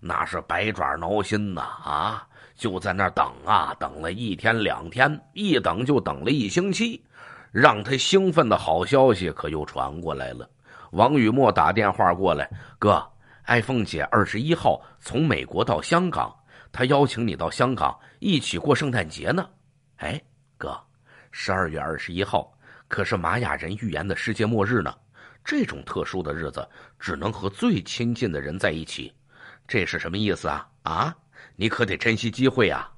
那是百爪挠心呐啊！就在那儿等啊，等了一天两天，一等就等了一星期。让他兴奋的好消息可又传过来了。王雨墨打电话过来：“哥，爱凤姐二十一号从美国到香港，她邀请你到香港一起过圣诞节呢。哎，哥，十二月二十一号。”可是玛雅人预言的世界末日呢？这种特殊的日子只能和最亲近的人在一起，这是什么意思啊？啊，你可得珍惜机会啊！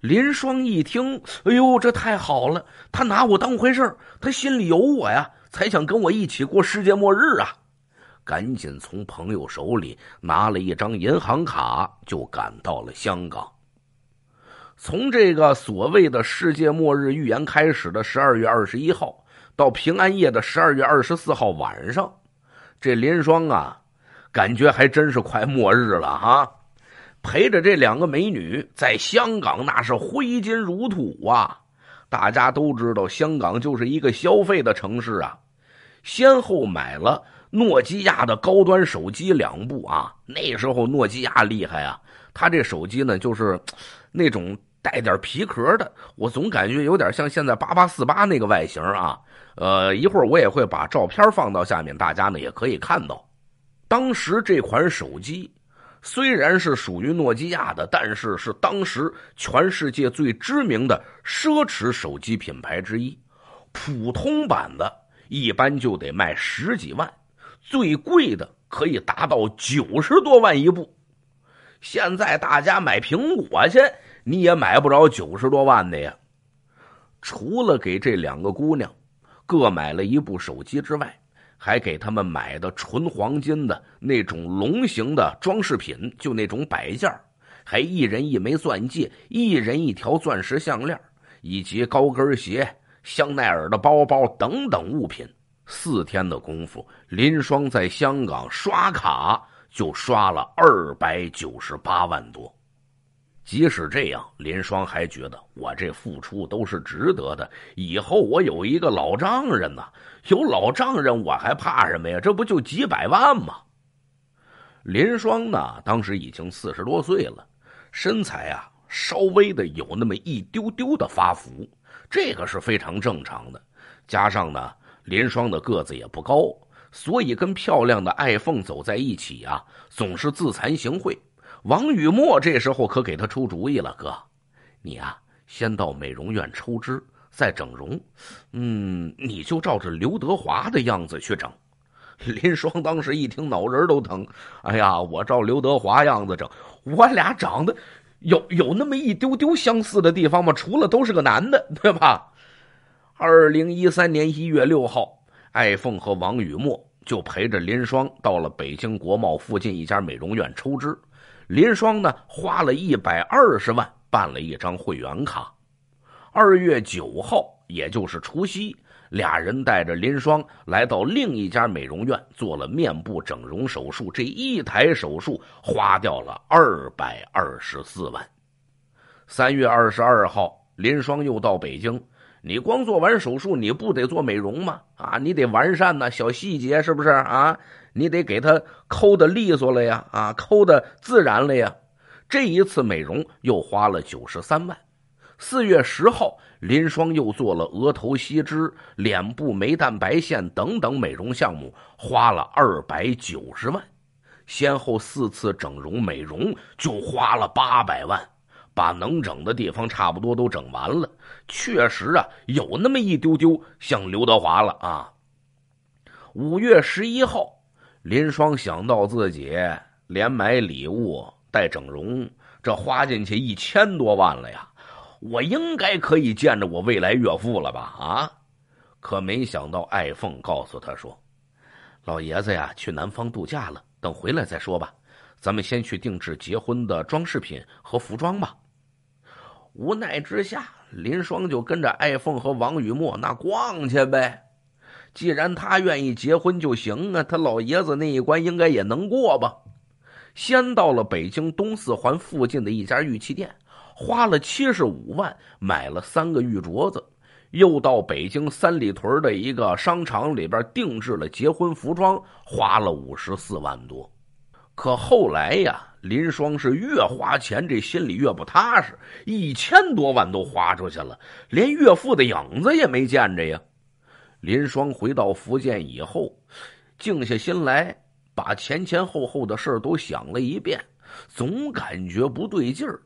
林霜一听，哎呦，这太好了！他拿我当回事儿，他心里有我呀，才想跟我一起过世界末日啊！赶紧从朋友手里拿了一张银行卡，就赶到了香港。从这个所谓的世界末日预言开始的十二月二十一号，到平安夜的十二月二十四号晚上，这林双啊，感觉还真是快末日了哈！陪着这两个美女在香港，那是挥金如土啊。大家都知道，香港就是一个消费的城市啊。先后买了诺基亚的高端手机两部啊。那时候诺基亚厉害啊，他这手机呢，就是那种。带点皮壳的，我总感觉有点像现在八八四八那个外形啊。呃，一会儿我也会把照片放到下面，大家呢也可以看到。当时这款手机虽然是属于诺基亚的，但是是当时全世界最知名的奢侈手机品牌之一。普通版的，一般就得卖十几万，最贵的可以达到九十多万一部。现在大家买苹果去。你也买不着九十多万的呀！除了给这两个姑娘各买了一部手机之外，还给他们买的纯黄金的那种龙形的装饰品，就那种摆件还一人一枚钻戒，一人一条钻石项链，以及高跟鞋、香奈儿的包包等等物品。四天的功夫，林双在香港刷卡就刷了二百九十八万多。即使这样，林双还觉得我这付出都是值得的。以后我有一个老丈人呢，有老丈人我还怕什么呀？这不就几百万吗？林双呢，当时已经四十多岁了，身材啊稍微的有那么一丢丢的发福，这个是非常正常的。加上呢，林双的个子也不高，所以跟漂亮的爱凤走在一起啊，总是自惭形秽。王雨墨这时候可给他出主意了，哥，你啊，先到美容院抽脂，再整容。嗯，你就照着刘德华的样子去整。林双当时一听，脑仁都疼。哎呀，我照刘德华样子整，我俩长得有有那么一丢丢相似的地方吗？除了都是个男的，对吧？二零一三年一月六号，艾凤和王雨墨就陪着林双到了北京国贸附近一家美容院抽脂。林双呢，花了一百二十万办了一张会员卡。二月九号，也就是除夕，俩人带着林双来到另一家美容院做了面部整容手术。这一台手术花掉了二百二十四万。三月二十二号，林双又到北京。你光做完手术，你不得做美容吗？啊，你得完善呐，小细节是不是啊？你得给他抠的利索了呀，啊，抠的自然了呀。这一次美容又花了九十三万。四月十号，林双又做了额头吸脂、脸部酶蛋白线等等美容项目，花了二百九十万。先后四次整容美容就花了八百万，把能整的地方差不多都整完了。确实啊，有那么一丢丢像刘德华了啊。五月十一号，林双想到自己连买礼物带整容，这花进去一千多万了呀，我应该可以见着我未来岳父了吧？啊，可没想到爱凤告诉他说：“老爷子呀，去南方度假了，等回来再说吧。咱们先去定制结婚的装饰品和服装吧。”无奈之下。林双就跟着艾凤和王雨墨那逛去呗，既然他愿意结婚就行啊，他老爷子那一关应该也能过吧。先到了北京东四环附近的一家玉器店，花了七十五万买了三个玉镯子，又到北京三里屯的一个商场里边定制了结婚服装，花了五十四万多。可后来呀。林双是越花钱，这心里越不踏实。一千多万都花出去了，连岳父的影子也没见着呀。林双回到福建以后，静下心来，把前前后后的事儿都想了一遍，总感觉不对劲儿。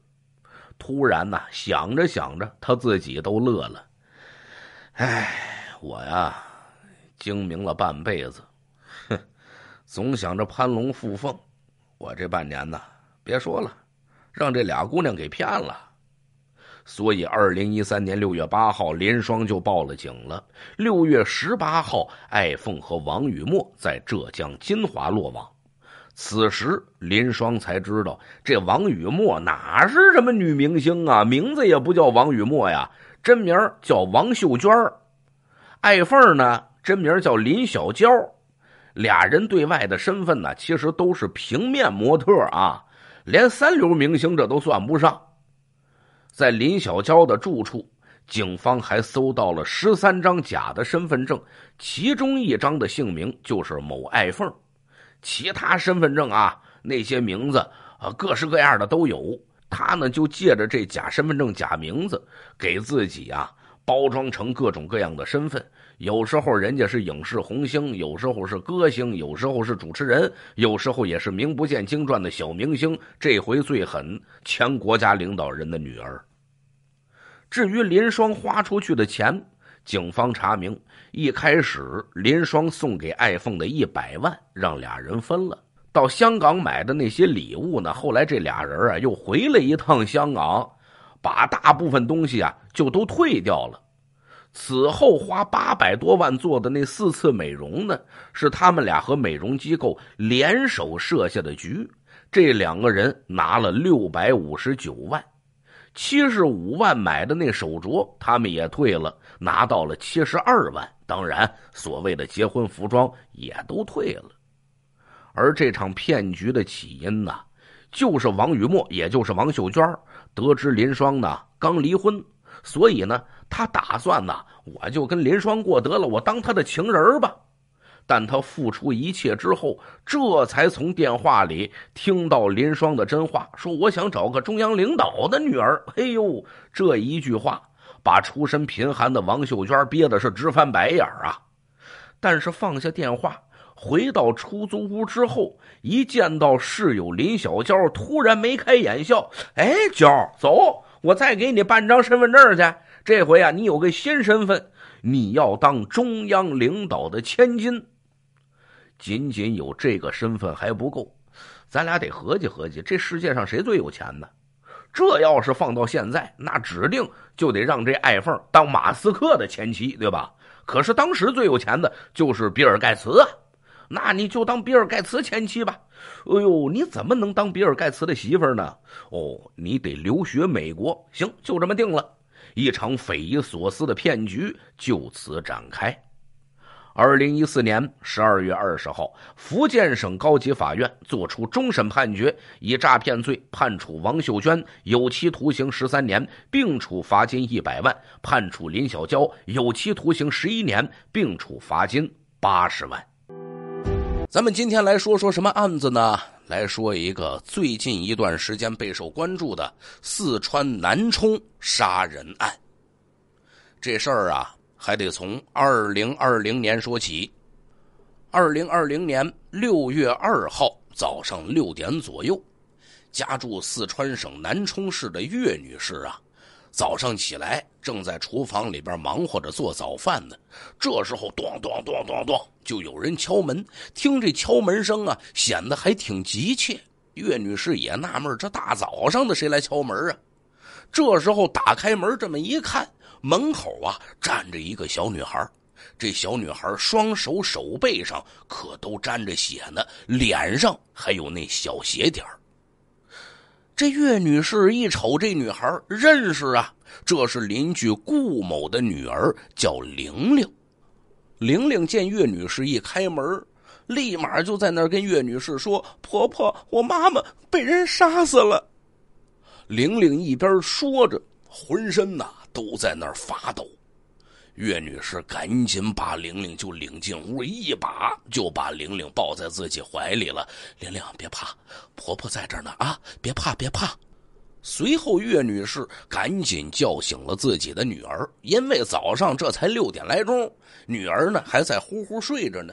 突然呢，想着想着，他自己都乐了。哎，我呀，精明了半辈子，哼，总想着攀龙附凤。我这半年呢，别说了，让这俩姑娘给骗了。所以，二零一三年六月八号，林双就报了警了。六月十八号，艾凤和王雨墨在浙江金华落网。此时，林双才知道，这王雨墨哪是什么女明星啊，名字也不叫王雨墨呀，真名叫王秀娟艾凤呢，真名叫林小娇。俩人对外的身份呢，其实都是平面模特啊，连三流明星这都算不上。在林小娇的住处，警方还搜到了十三张假的身份证，其中一张的姓名就是某爱凤，其他身份证啊那些名字啊，各式各样的都有。他呢就借着这假身份证、假名字，给自己啊包装成各种各样的身份。有时候人家是影视红星，有时候是歌星，有时候是主持人，有时候也是名不见经传的小明星。这回最狠，前国家领导人的女儿。至于林双花出去的钱，警方查明，一开始林双送给爱凤的一百万，让俩人分了。到香港买的那些礼物呢？后来这俩人啊，又回了一趟香港，把大部分东西啊，就都退掉了。此后花八百多万做的那四次美容呢，是他们俩和美容机构联手设下的局。这两个人拿了六百五十九万，七十五万买的那手镯他们也退了，拿到了七十二万。当然，所谓的结婚服装也都退了。而这场骗局的起因呢，就是王雨墨，也就是王秀娟，得知林双呢刚离婚，所以呢。他打算呢，我就跟林双过得了，我当他的情人吧。但他付出一切之后，这才从电话里听到林双的真话，说我想找个中央领导的女儿。嘿呦，这一句话把出身贫寒的王秀娟憋的是直翻白眼啊。但是放下电话，回到出租屋之后，一见到室友林小娇，突然眉开眼笑。哎，娇，走，我再给你办张身份证去。这回啊，你有个新身份，你要当中央领导的千金。仅仅有这个身份还不够，咱俩得合计合计，这世界上谁最有钱呢？这要是放到现在，那指定就得让这艾凤当马斯克的前妻，对吧？可是当时最有钱的就是比尔盖茨啊，那你就当比尔盖茨前妻吧。哎呦，你怎么能当比尔盖茨的媳妇呢？哦，你得留学美国。行，就这么定了。一场匪夷所思的骗局就此展开。二零一四年十二月二十号，福建省高级法院作出终审判决，以诈骗罪判处王秀娟有期徒刑十三年，并处罚金一百万；判处林小娇有期徒刑十一年，并处罚金八十万。咱们今天来说说什么案子呢？来说一个最近一段时间备受关注的四川南充杀人案。这事儿啊，还得从二零二零年说起。二零二零年六月二号早上六点左右，家住四川省南充市的岳女士啊。早上起来，正在厨房里边忙活着做早饭呢。这时候，咚咚咚咚咚，就有人敲门。听这敲门声啊，显得还挺急切。岳女士也纳闷，这大早上的谁来敲门啊？这时候打开门，这么一看，门口啊站着一个小女孩。这小女孩双手手背上可都沾着血呢，脸上还有那小血点儿。这岳女士一瞅，这女孩认识啊，这是邻居顾某的女儿，叫玲玲。玲玲见岳女士一开门，立马就在那儿跟岳女士说：“婆婆，我妈妈被人杀死了。”玲玲一边说着，浑身呐都在那儿发抖。岳女士赶紧把玲玲就领进屋，一把就把玲玲抱在自己怀里了。玲玲，别怕，婆婆在这呢啊，别怕，别怕。随后，岳女士赶紧叫醒了自己的女儿，因为早上这才六点来钟，女儿呢还在呼呼睡着呢。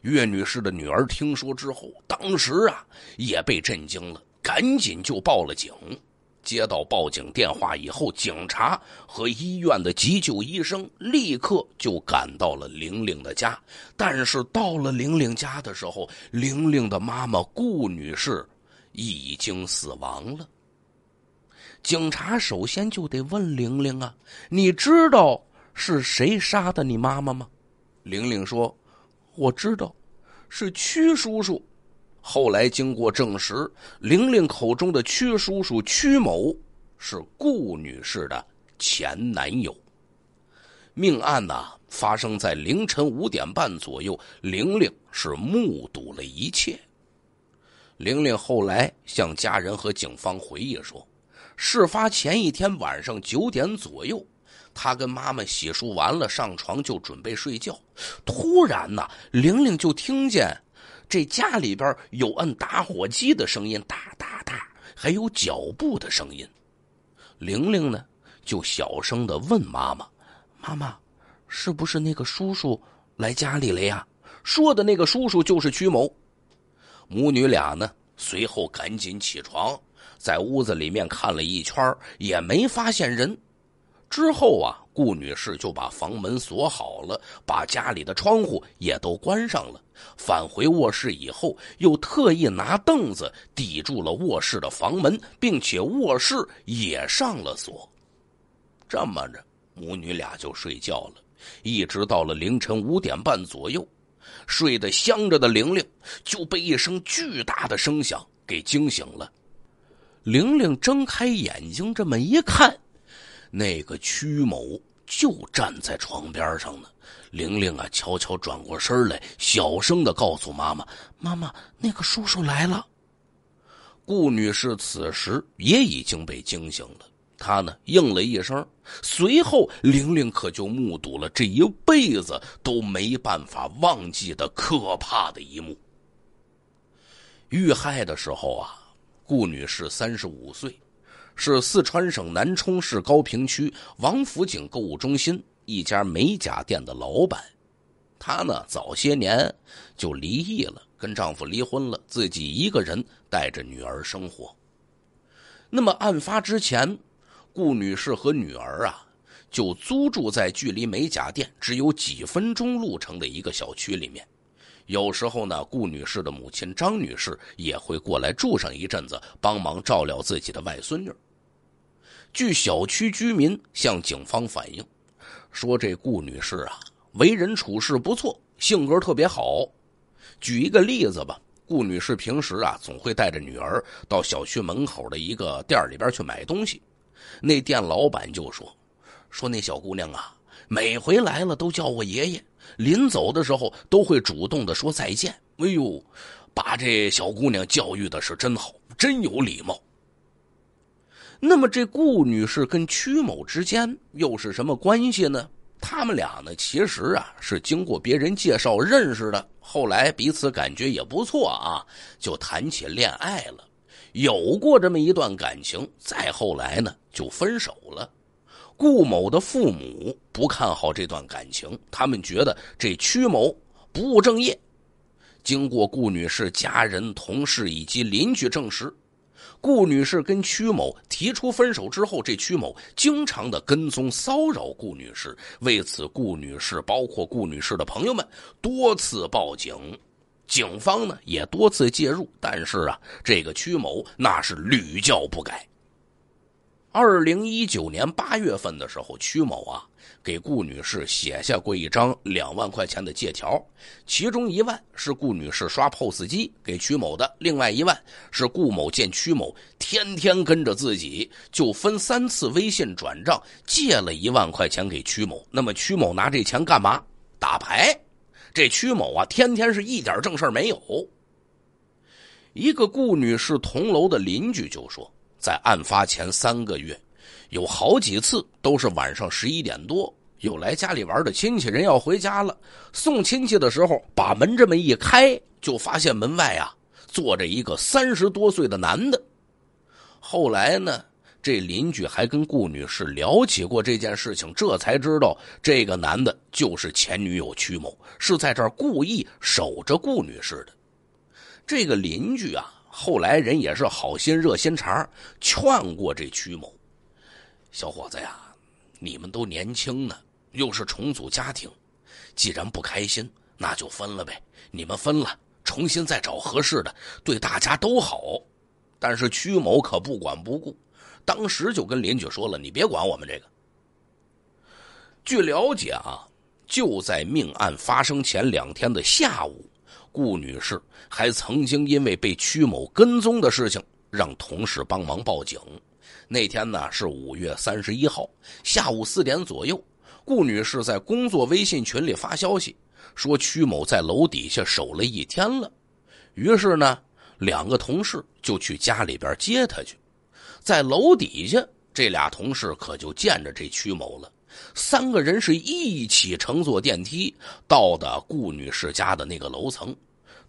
岳女士的女儿听说之后，当时啊也被震惊了，赶紧就报了警。接到报警电话以后，警察和医院的急救医生立刻就赶到了玲玲的家。但是到了玲玲家的时候，玲玲的妈妈顾女士已经死亡了。警察首先就得问玲玲啊：“你知道是谁杀的你妈妈吗？”玲玲说：“我知道，是屈叔叔。”后来经过证实，玲玲口中的屈叔叔屈某是顾女士的前男友。命案呢发生在凌晨五点半左右，玲玲是目睹了一切。玲玲后来向家人和警方回忆说，事发前一天晚上九点左右，她跟妈妈洗漱完了上床就准备睡觉，突然呢，玲玲就听见。这家里边有摁打火机的声音，哒哒哒，还有脚步的声音。玲玲呢，就小声的问妈妈：“妈妈，是不是那个叔叔来家里了呀？”说的那个叔叔就是曲某。母女俩呢，随后赶紧起床，在屋子里面看了一圈，也没发现人。之后啊，顾女士就把房门锁好了，把家里的窗户也都关上了。返回卧室以后，又特意拿凳子抵住了卧室的房门，并且卧室也上了锁。这么着，母女俩就睡觉了，一直到了凌晨五点半左右，睡得香着的玲玲就被一声巨大的声响给惊醒了。玲玲睁开眼睛，这么一看，那个屈某。就站在床边上呢，玲玲啊，悄悄转过身来，小声的告诉妈妈：“妈妈，那个叔叔来了。”顾女士此时也已经被惊醒了，她呢应了一声，随后玲玲可就目睹了这一辈子都没办法忘记的可怕的一幕。遇害的时候啊，顾女士三十五岁。是四川省南充市高坪区王府井购物中心一家美甲店的老板，她呢早些年就离异了，跟丈夫离婚了，自己一个人带着女儿生活。那么案发之前，顾女士和女儿啊就租住在距离美甲店只有几分钟路程的一个小区里面。有时候呢，顾女士的母亲张女士也会过来住上一阵子，帮忙照料自己的外孙女。据小区居民向警方反映，说这顾女士啊，为人处事不错，性格特别好。举一个例子吧，顾女士平时啊，总会带着女儿到小区门口的一个店里边去买东西。那店老板就说：“说那小姑娘啊，每回来了都叫我爷爷，临走的时候都会主动的说再见。哎呦，把这小姑娘教育的是真好，真有礼貌。”那么这顾女士跟屈某之间又是什么关系呢？他们俩呢，其实啊是经过别人介绍认识的，后来彼此感觉也不错啊，就谈起恋爱了，有过这么一段感情。再后来呢，就分手了。顾某的父母不看好这段感情，他们觉得这屈某不务正业。经过顾女士家人、同事以及邻居证实。顾女士跟屈某提出分手之后，这屈某经常的跟踪骚扰顾女士。为此，顾女士包括顾女士的朋友们多次报警，警方呢也多次介入，但是啊，这个屈某那是屡教不改。二零一九年八月份的时候，屈某啊。给顾女士写下过一张两万块钱的借条，其中一万是顾女士刷 POS 机给曲某的，另外一万是顾某见曲某天天跟着自己，就分三次微信转账借了一万块钱给曲某。那么曲某拿这钱干嘛？打牌。这曲某啊，天天是一点正事没有。一个顾女士同楼的邻居就说，在案发前三个月，有好几次都是晚上十一点多。有来家里玩的亲戚人要回家了，送亲戚的时候把门这么一开，就发现门外啊坐着一个三十多岁的男的。后来呢，这邻居还跟顾女士聊起过这件事情，这才知道这个男的就是前女友屈某，是在这儿故意守着顾女士的。这个邻居啊，后来人也是好心热心肠，劝过这屈某：“小伙子呀，你们都年轻呢。”又是重组家庭，既然不开心，那就分了呗。你们分了，重新再找合适的，对大家都好。但是屈某可不管不顾，当时就跟邻居说了：“你别管我们这个。”据了解啊，就在命案发生前两天的下午，顾女士还曾经因为被屈某跟踪的事情，让同事帮忙报警。那天呢是五月三十一号下午四点左右。顾女士在工作微信群里发消息，说曲某在楼底下守了一天了。于是呢，两个同事就去家里边接他去。在楼底下，这俩同事可就见着这曲某了。三个人是一起乘坐电梯到的顾女士家的那个楼层。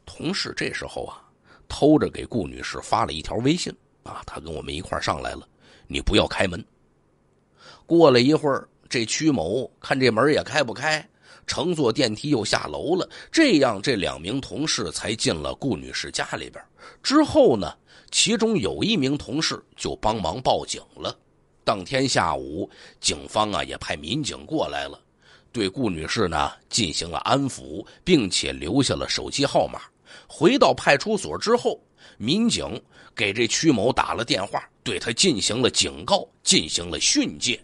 同事这时候啊，偷着给顾女士发了一条微信：啊，他跟我们一块上来了，你不要开门。过了一会儿。这屈某看这门也开不开，乘坐电梯又下楼了。这样，这两名同事才进了顾女士家里边。之后呢，其中有一名同事就帮忙报警了。当天下午，警方啊也派民警过来了，对顾女士呢进行了安抚，并且留下了手机号码。回到派出所之后，民警给这屈某打了电话，对他进行了警告，进行了训诫。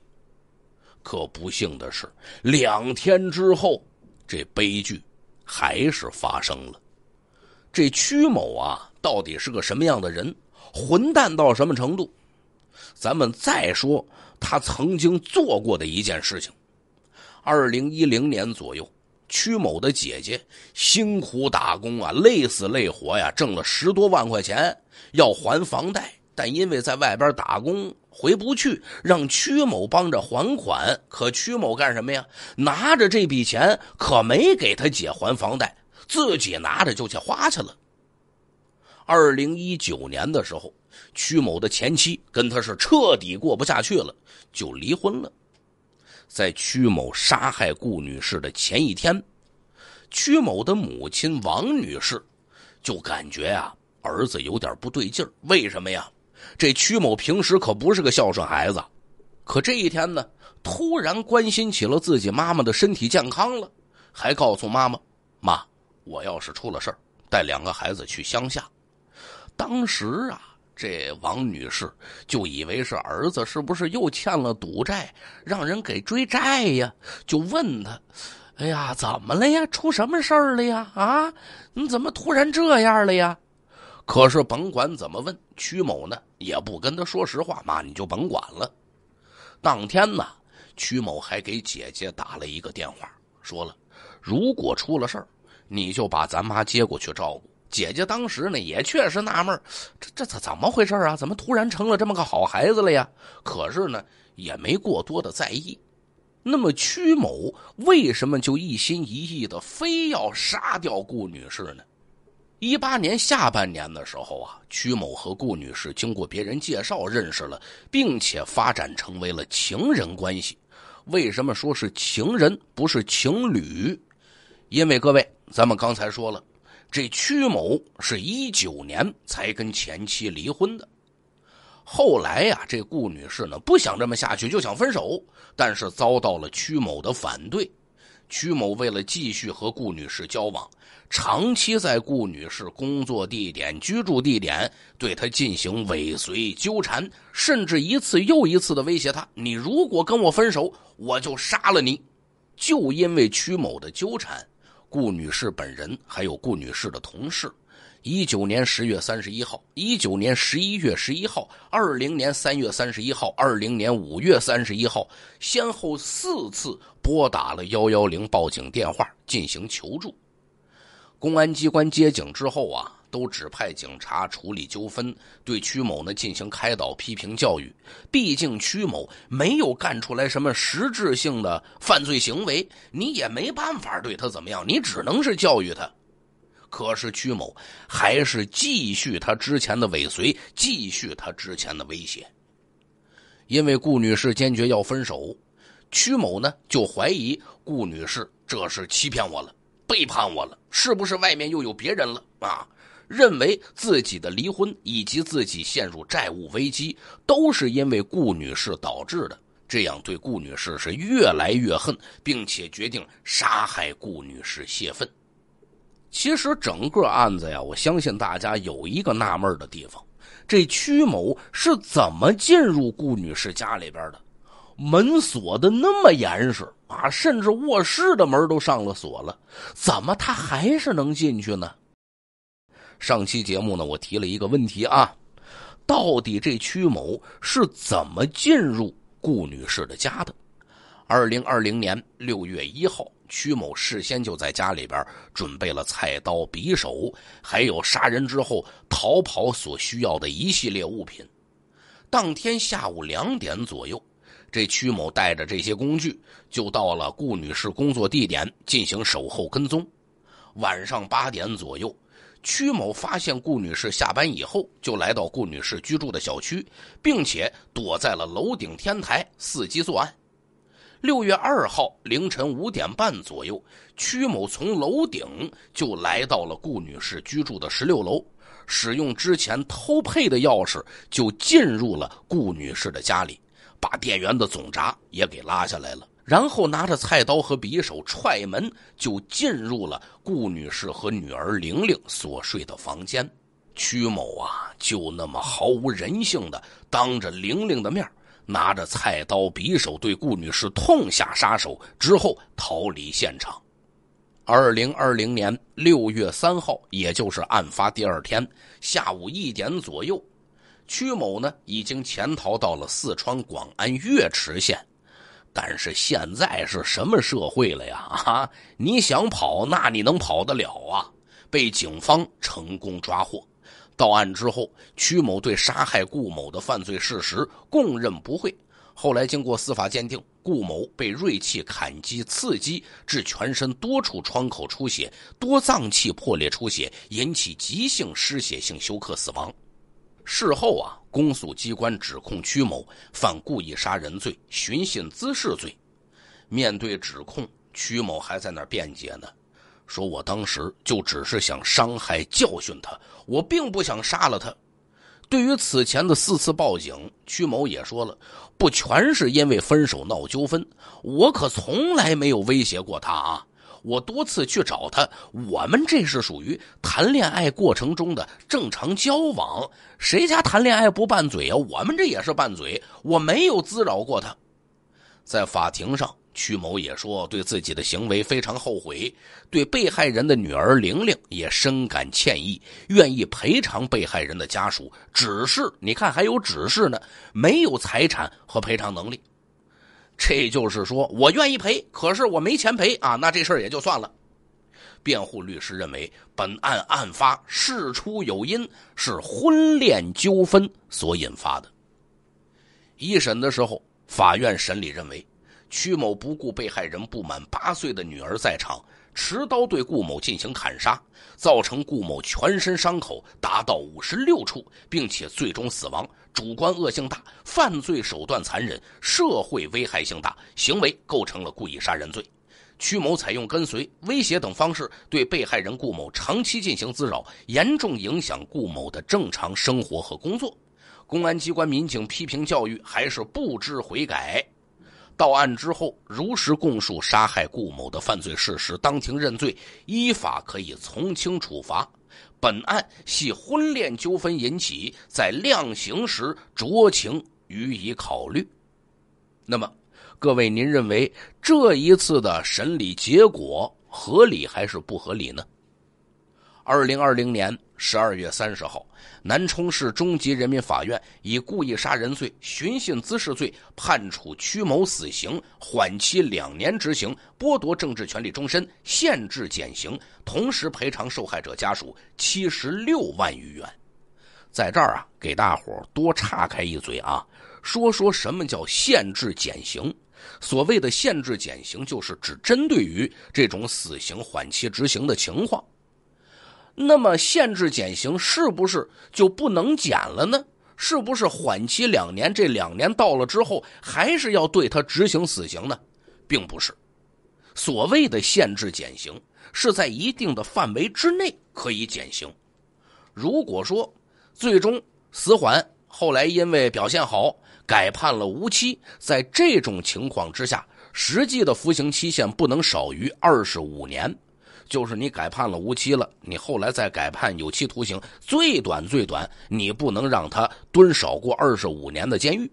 可不幸的是，两天之后，这悲剧还是发生了。这屈某啊，到底是个什么样的人？混蛋到什么程度？咱们再说他曾经做过的一件事情。二零一零年左右，屈某的姐姐辛苦打工啊，累死累活呀，挣了十多万块钱要还房贷，但因为在外边打工。回不去，让屈某帮着还款。可屈某干什么呀？拿着这笔钱，可没给他姐还房贷，自己拿着就去花去了。二零一九年的时候，屈某的前妻跟他是彻底过不下去了，就离婚了。在屈某杀害顾女士的前一天，屈某的母亲王女士就感觉啊，儿子有点不对劲儿。为什么呀？这曲某平时可不是个孝顺孩子，可这一天呢，突然关心起了自己妈妈的身体健康了，还告诉妈妈：“妈，我要是出了事儿，带两个孩子去乡下。”当时啊，这王女士就以为是儿子是不是又欠了赌债，让人给追债呀？就问他：“哎呀，怎么了呀？出什么事儿了呀？啊，你怎么突然这样了呀？”可是甭管怎么问，曲某呢也不跟他说实话，妈你就甭管了。当天呢，曲某还给姐姐打了一个电话，说了，如果出了事儿，你就把咱妈接过去照顾。姐姐当时呢也确实纳闷，这这怎怎么回事啊？怎么突然成了这么个好孩子了呀？可是呢也没过多的在意。那么曲某为什么就一心一意的非要杀掉顾女士呢？一八年下半年的时候啊，曲某和顾女士经过别人介绍认识了，并且发展成为了情人关系。为什么说是情人不是情侣？因为各位，咱们刚才说了，这曲某是一九年才跟前妻离婚的。后来呀，这顾女士呢不想这么下去，就想分手，但是遭到了曲某的反对。曲某为了继续和顾女士交往，长期在顾女士工作地点、居住地点对她进行尾随纠缠，甚至一次又一次的威胁她：“你如果跟我分手，我就杀了你。”就因为曲某的纠缠，顾女士本人还有顾女士的同事。一九年十月三十一号，一九年十一月十一号，二零年三月三十一号，二零年五月三十一号，先后四次拨打了幺幺零报警电话进行求助。公安机关接警之后啊，都指派警察处理纠纷，对屈某呢进行开导、批评教育。毕竟屈某没有干出来什么实质性的犯罪行为，你也没办法对他怎么样，你只能是教育他。可是曲某还是继续他之前的尾随，继续他之前的威胁。因为顾女士坚决要分手，曲某呢就怀疑顾女士这是欺骗我了，背叛我了，是不是外面又有别人了啊？认为自己的离婚以及自己陷入债务危机都是因为顾女士导致的，这样对顾女士是越来越恨，并且决定杀害顾女士泄愤。其实整个案子呀，我相信大家有一个纳闷的地方：这曲某是怎么进入顾女士家里边的？门锁的那么严实啊，甚至卧室的门都上了锁了，怎么他还是能进去呢？上期节目呢，我提了一个问题啊：到底这曲某是怎么进入顾女士的家的？二零二零年六月一号。屈某事先就在家里边准备了菜刀、匕首，还有杀人之后逃跑所需要的一系列物品。当天下午两点左右，这屈某带着这些工具就到了顾女士工作地点进行守候跟踪。晚上八点左右，屈某发现顾女士下班以后，就来到顾女士居住的小区，并且躲在了楼顶天台伺机作案。六月二号凌晨五点半左右，屈某从楼顶就来到了顾女士居住的十六楼，使用之前偷配的钥匙就进入了顾女士的家里，把电源的总闸也给拉下来了，然后拿着菜刀和匕首踹门，就进入了顾女士和女儿玲玲所睡的房间。屈某啊，就那么毫无人性的当着玲玲的面拿着菜刀、匕首对顾女士痛下杀手之后逃离现场。二零二零年六月三号，也就是案发第二天下午一点左右，曲某呢已经潜逃到了四川广安岳池县。但是现在是什么社会了呀？啊，你想跑那你能跑得了啊？被警方成功抓获。到案之后，曲某对杀害顾某的犯罪事实供认不讳。后来经过司法鉴定，顾某被锐器砍击、刺击致全身多处创口出血，多脏器破裂出血，引起急性失血性休克死亡。事后啊，公诉机关指控曲某犯故意杀人罪、寻衅滋事罪。面对指控，曲某还在那辩解呢。说我当时就只是想伤害、教训他，我并不想杀了他。对于此前的四次报警，屈某也说了，不全是因为分手闹纠纷，我可从来没有威胁过他啊！我多次去找他，我们这是属于谈恋爱过程中的正常交往，谁家谈恋爱不拌嘴啊？我们这也是拌嘴，我没有滋扰过他。在法庭上。曲某也说，对自己的行为非常后悔，对被害人的女儿玲玲也深感歉意，愿意赔偿被害人的家属。只是你看还有指示呢，没有财产和赔偿能力。这就是说我愿意赔，可是我没钱赔啊，那这事儿也就算了。辩护律师认为，本案案发事出有因，是婚恋纠纷所引发的。一审的时候，法院审理认为。屈某不顾被害人不满八岁的女儿在场，持刀对顾某进行砍杀，造成顾某全身伤口达到五十六处，并且最终死亡。主观恶性大，犯罪手段残忍，社会危害性大，行为构成了故意杀人罪。屈某采用跟随、威胁等方式对被害人顾某长期进行滋扰，严重影响顾某的正常生活和工作。公安机关民警批评教育还是不知悔改。到案之后，如实供述杀害顾某的犯罪事实，当庭认罪，依法可以从轻处罚。本案系婚恋纠纷引起，在量刑时酌情予以考虑。那么，各位，您认为这一次的审理结果合理还是不合理呢？二零二零年。十二月三十号，南充市中级人民法院以故意杀人罪、寻衅滋事罪判处屈某死刑，缓期两年执行，剥夺政治权利终身，限制减刑，同时赔偿受害者家属七十六万余元。在这儿啊，给大伙多岔开一嘴啊，说说什么叫限制减刑？所谓的限制减刑，就是只针对于这种死刑缓期执行的情况。那么，限制减刑是不是就不能减了呢？是不是缓期两年？这两年到了之后，还是要对他执行死刑呢？并不是，所谓的限制减刑是在一定的范围之内可以减刑。如果说最终死缓后来因为表现好改判了无期，在这种情况之下，实际的服刑期限不能少于二十五年。就是你改判了无期了，你后来再改判有期徒刑，最短最短，你不能让他蹲少过二十五年的监狱。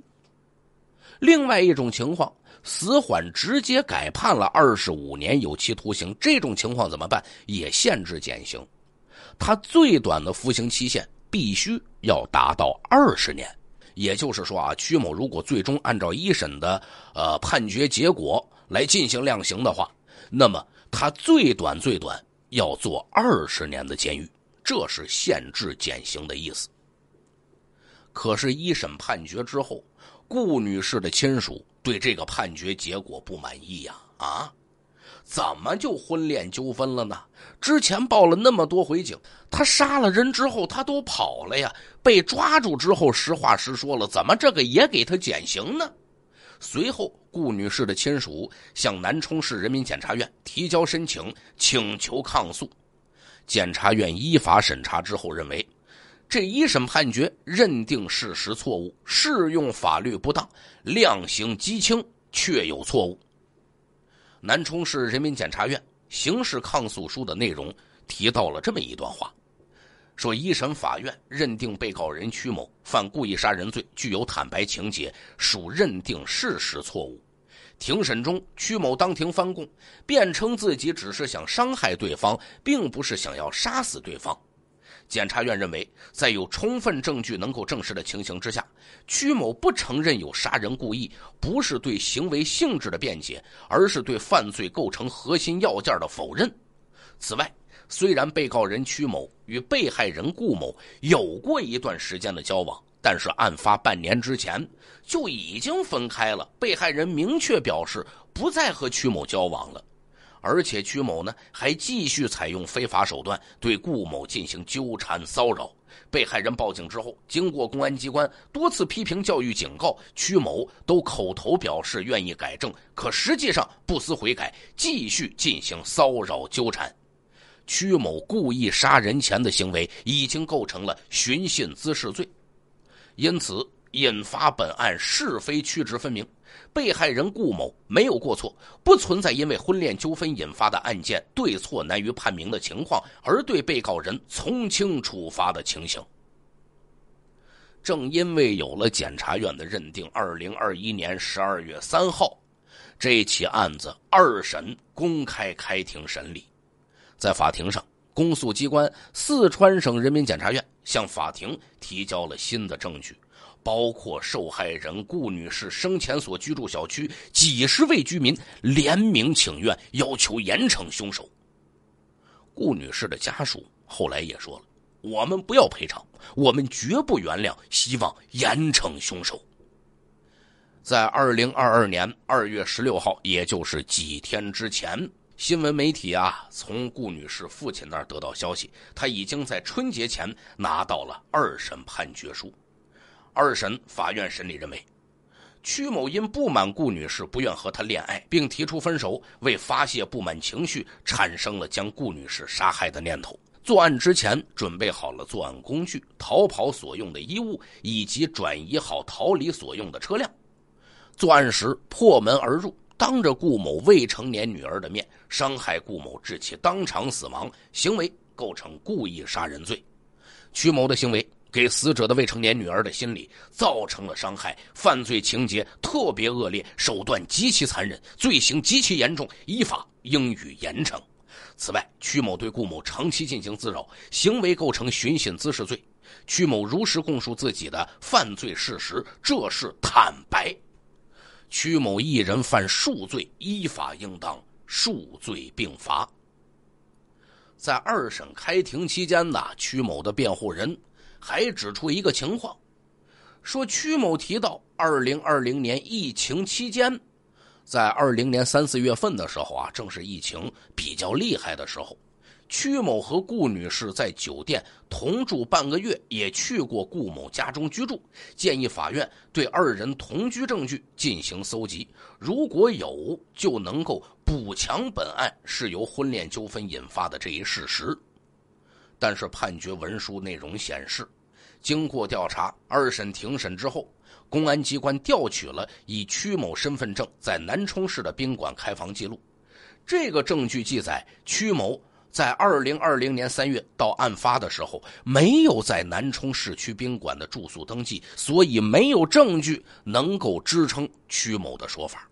另外一种情况，死缓直接改判了二十五年有期徒刑，这种情况怎么办？也限制减刑，他最短的服刑期限必须要达到二十年。也就是说啊，曲某如果最终按照一审的呃判决结果来进行量刑的话，那么。他最短最短要做二十年的监狱，这是限制减刑的意思。可是，一审判决之后，顾女士的亲属对这个判决结果不满意呀！啊，怎么就婚恋纠纷了呢？之前报了那么多回警，他杀了人之后他都跑了呀，被抓住之后实话实说了，怎么这个也给他减刑呢？随后。顾女士的亲属向南充市人民检察院提交申请，请求抗诉。检察院依法审查之后认为，这一审判决认定事实错误，适用法律不当，量刑畸轻，确有错误。南充市人民检察院刑事抗诉书的内容提到了这么一段话。说一审法院认定被告人曲某犯故意杀人罪，具有坦白情节，属认定事实错误。庭审中，曲某当庭翻供，辩称自己只是想伤害对方，并不是想要杀死对方。检察院认为，在有充分证据能够证实的情形之下，曲某不承认有杀人故意，不是对行为性质的辩解，而是对犯罪构成核心要件的否认。此外。虽然被告人曲某与被害人顾某有过一段时间的交往，但是案发半年之前就已经分开了。被害人明确表示不再和曲某交往了，而且曲某呢还继续采用非法手段对顾某进行纠缠骚扰。被害人报警之后，经过公安机关多次批评教育、警告，曲某都口头表示愿意改正，可实际上不思悔改，继续进行骚扰纠缠。屈某故意杀人前的行为已经构成了寻衅滋事罪，因此引发本案是非曲直分明。被害人顾某没有过错，不存在因为婚恋纠纷引发的案件对错难于判明的情况而对被告人从轻处罚的情形。正因为有了检察院的认定，二零二一年十二月三号，这起案子二审公开开庭审理。在法庭上，公诉机关四川省人民检察院向法庭提交了新的证据，包括受害人顾女士生前所居住小区几十位居民联名请愿，要求严惩凶手。顾女士的家属后来也说了：“我们不要赔偿，我们绝不原谅，希望严惩凶手。”在二零二二年二月十六号，也就是几天之前。新闻媒体啊，从顾女士父亲那儿得到消息，他已经在春节前拿到了二审判决书。二审法院审理认为，曲某因不满顾女士不愿和他恋爱，并提出分手，为发泄不满情绪，产生了将顾女士杀害的念头。作案之前，准备好了作案工具、逃跑所用的衣物，以及转移好逃离所用的车辆。作案时破门而入，当着顾某未成年女儿的面。伤害顾某致其当场死亡，行为构成故意杀人罪。曲某的行为给死者的未成年女儿的心理造成了伤害，犯罪情节特别恶劣，手段极其残忍，罪行极其严重，依法应予严惩。此外，曲某对顾某长期进行滋扰，行为构成寻衅滋事罪。曲某如实供述自己的犯罪事实，这是坦白。曲某一人犯数罪，依法应当。数罪并罚。在二审开庭期间呢，曲某的辩护人还指出一个情况，说曲某提到，二零二零年疫情期间，在二零年三四月份的时候啊，正是疫情比较厉害的时候。屈某和顾女士在酒店同住半个月，也去过顾某家中居住。建议法院对二人同居证据进行搜集，如果有，就能够补强本案是由婚恋纠纷引发的这一事实。但是判决文书内容显示，经过调查，二审庭审之后，公安机关调取了以屈某身份证在南充市的宾馆开房记录，这个证据记载屈某。在二零二零年三月到案发的时候，没有在南充市区宾馆的住宿登记，所以没有证据能够支撑屈某的说法。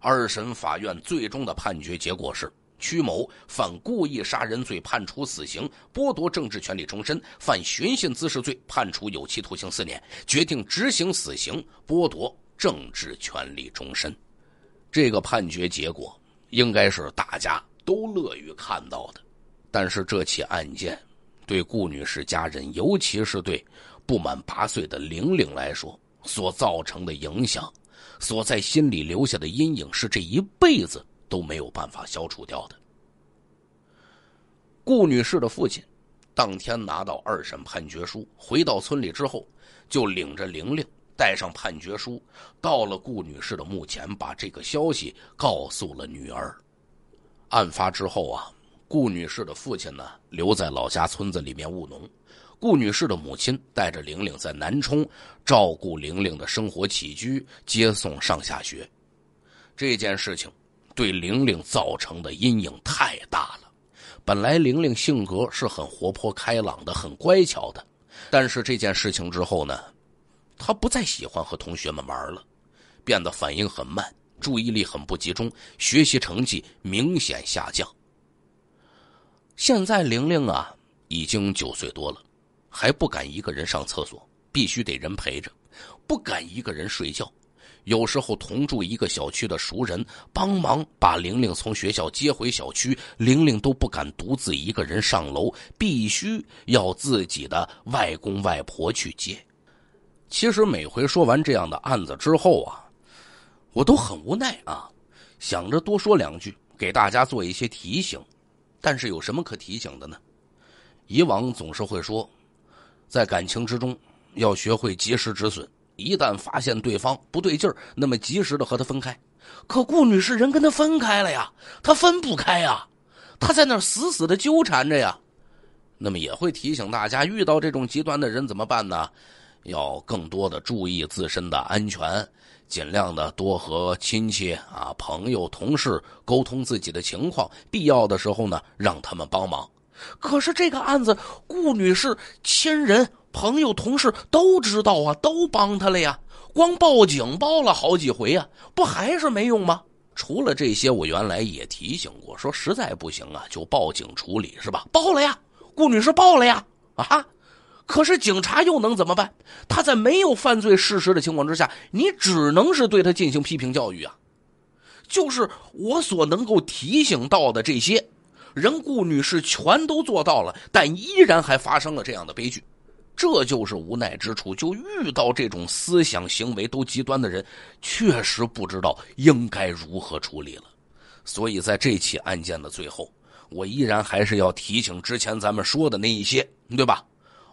二审法院最终的判决结果是：屈某犯故意杀人罪，判处死刑，剥夺政治权利终身；犯寻衅滋事罪，判处有期徒刑四年，决定执行死刑，剥夺政治权利终身。这个判决结果应该是大家。都乐于看到的，但是这起案件对顾女士家人，尤其是对不满八岁的玲玲来说，所造成的影响，所在心里留下的阴影是这一辈子都没有办法消除掉的。顾女士的父亲当天拿到二审判决书，回到村里之后，就领着玲玲带上判决书，到了顾女士的墓前，把这个消息告诉了女儿。案发之后啊，顾女士的父亲呢留在老家村子里面务农，顾女士的母亲带着玲玲在南充照顾玲玲的生活起居，接送上下学。这件事情对玲玲造成的阴影太大了。本来玲玲性格是很活泼开朗的，很乖巧的，但是这件事情之后呢，她不再喜欢和同学们玩了，变得反应很慢。注意力很不集中，学习成绩明显下降。现在玲玲啊，已经九岁多了，还不敢一个人上厕所，必须得人陪着；不敢一个人睡觉，有时候同住一个小区的熟人帮忙把玲玲从学校接回小区，玲玲都不敢独自一个人上楼，必须要自己的外公外婆去接。其实每回说完这样的案子之后啊。我都很无奈啊，想着多说两句给大家做一些提醒，但是有什么可提醒的呢？以往总是会说，在感情之中要学会及时止损，一旦发现对方不对劲儿，那么及时的和他分开。可顾女士人跟他分开了呀，他分不开呀，他在那儿死死的纠缠着呀。那么也会提醒大家，遇到这种极端的人怎么办呢？要更多的注意自身的安全。尽量的多和亲戚啊、朋友、同事沟通自己的情况，必要的时候呢，让他们帮忙。可是这个案子，顾女士亲人、朋友、同事都知道啊，都帮她了呀。光报警报了好几回呀，不还是没用吗？除了这些，我原来也提醒过，说实在不行啊，就报警处理，是吧？报了呀，顾女士报了呀，啊。可是警察又能怎么办？他在没有犯罪事实的情况之下，你只能是对他进行批评教育啊。就是我所能够提醒到的这些，人顾女士全都做到了，但依然还发生了这样的悲剧。这就是无奈之处，就遇到这种思想行为都极端的人，确实不知道应该如何处理了。所以，在这起案件的最后，我依然还是要提醒之前咱们说的那一些，对吧？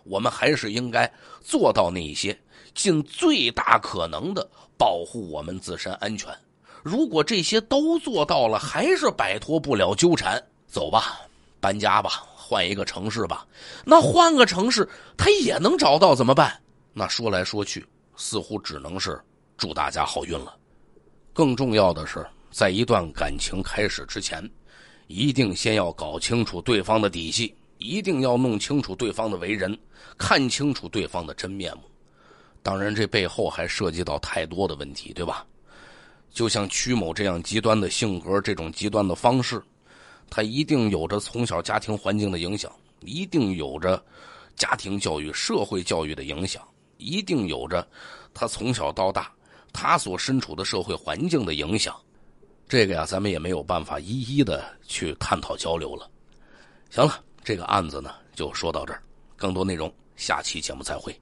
我们还是应该做到那一些，尽最大可能的保护我们自身安全。如果这些都做到了，还是摆脱不了纠缠，走吧，搬家吧，换一个城市吧。那换个城市，他也能找到怎么办？那说来说去，似乎只能是祝大家好运了。更重要的是，在一段感情开始之前，一定先要搞清楚对方的底细。一定要弄清楚对方的为人，看清楚对方的真面目。当然，这背后还涉及到太多的问题，对吧？就像曲某这样极端的性格，这种极端的方式，他一定有着从小家庭环境的影响，一定有着家庭教育、社会教育的影响，一定有着他从小到大他所身处的社会环境的影响。这个呀，咱们也没有办法一一的去探讨交流了。行了。这个案子呢，就说到这儿。更多内容，下期节目再会。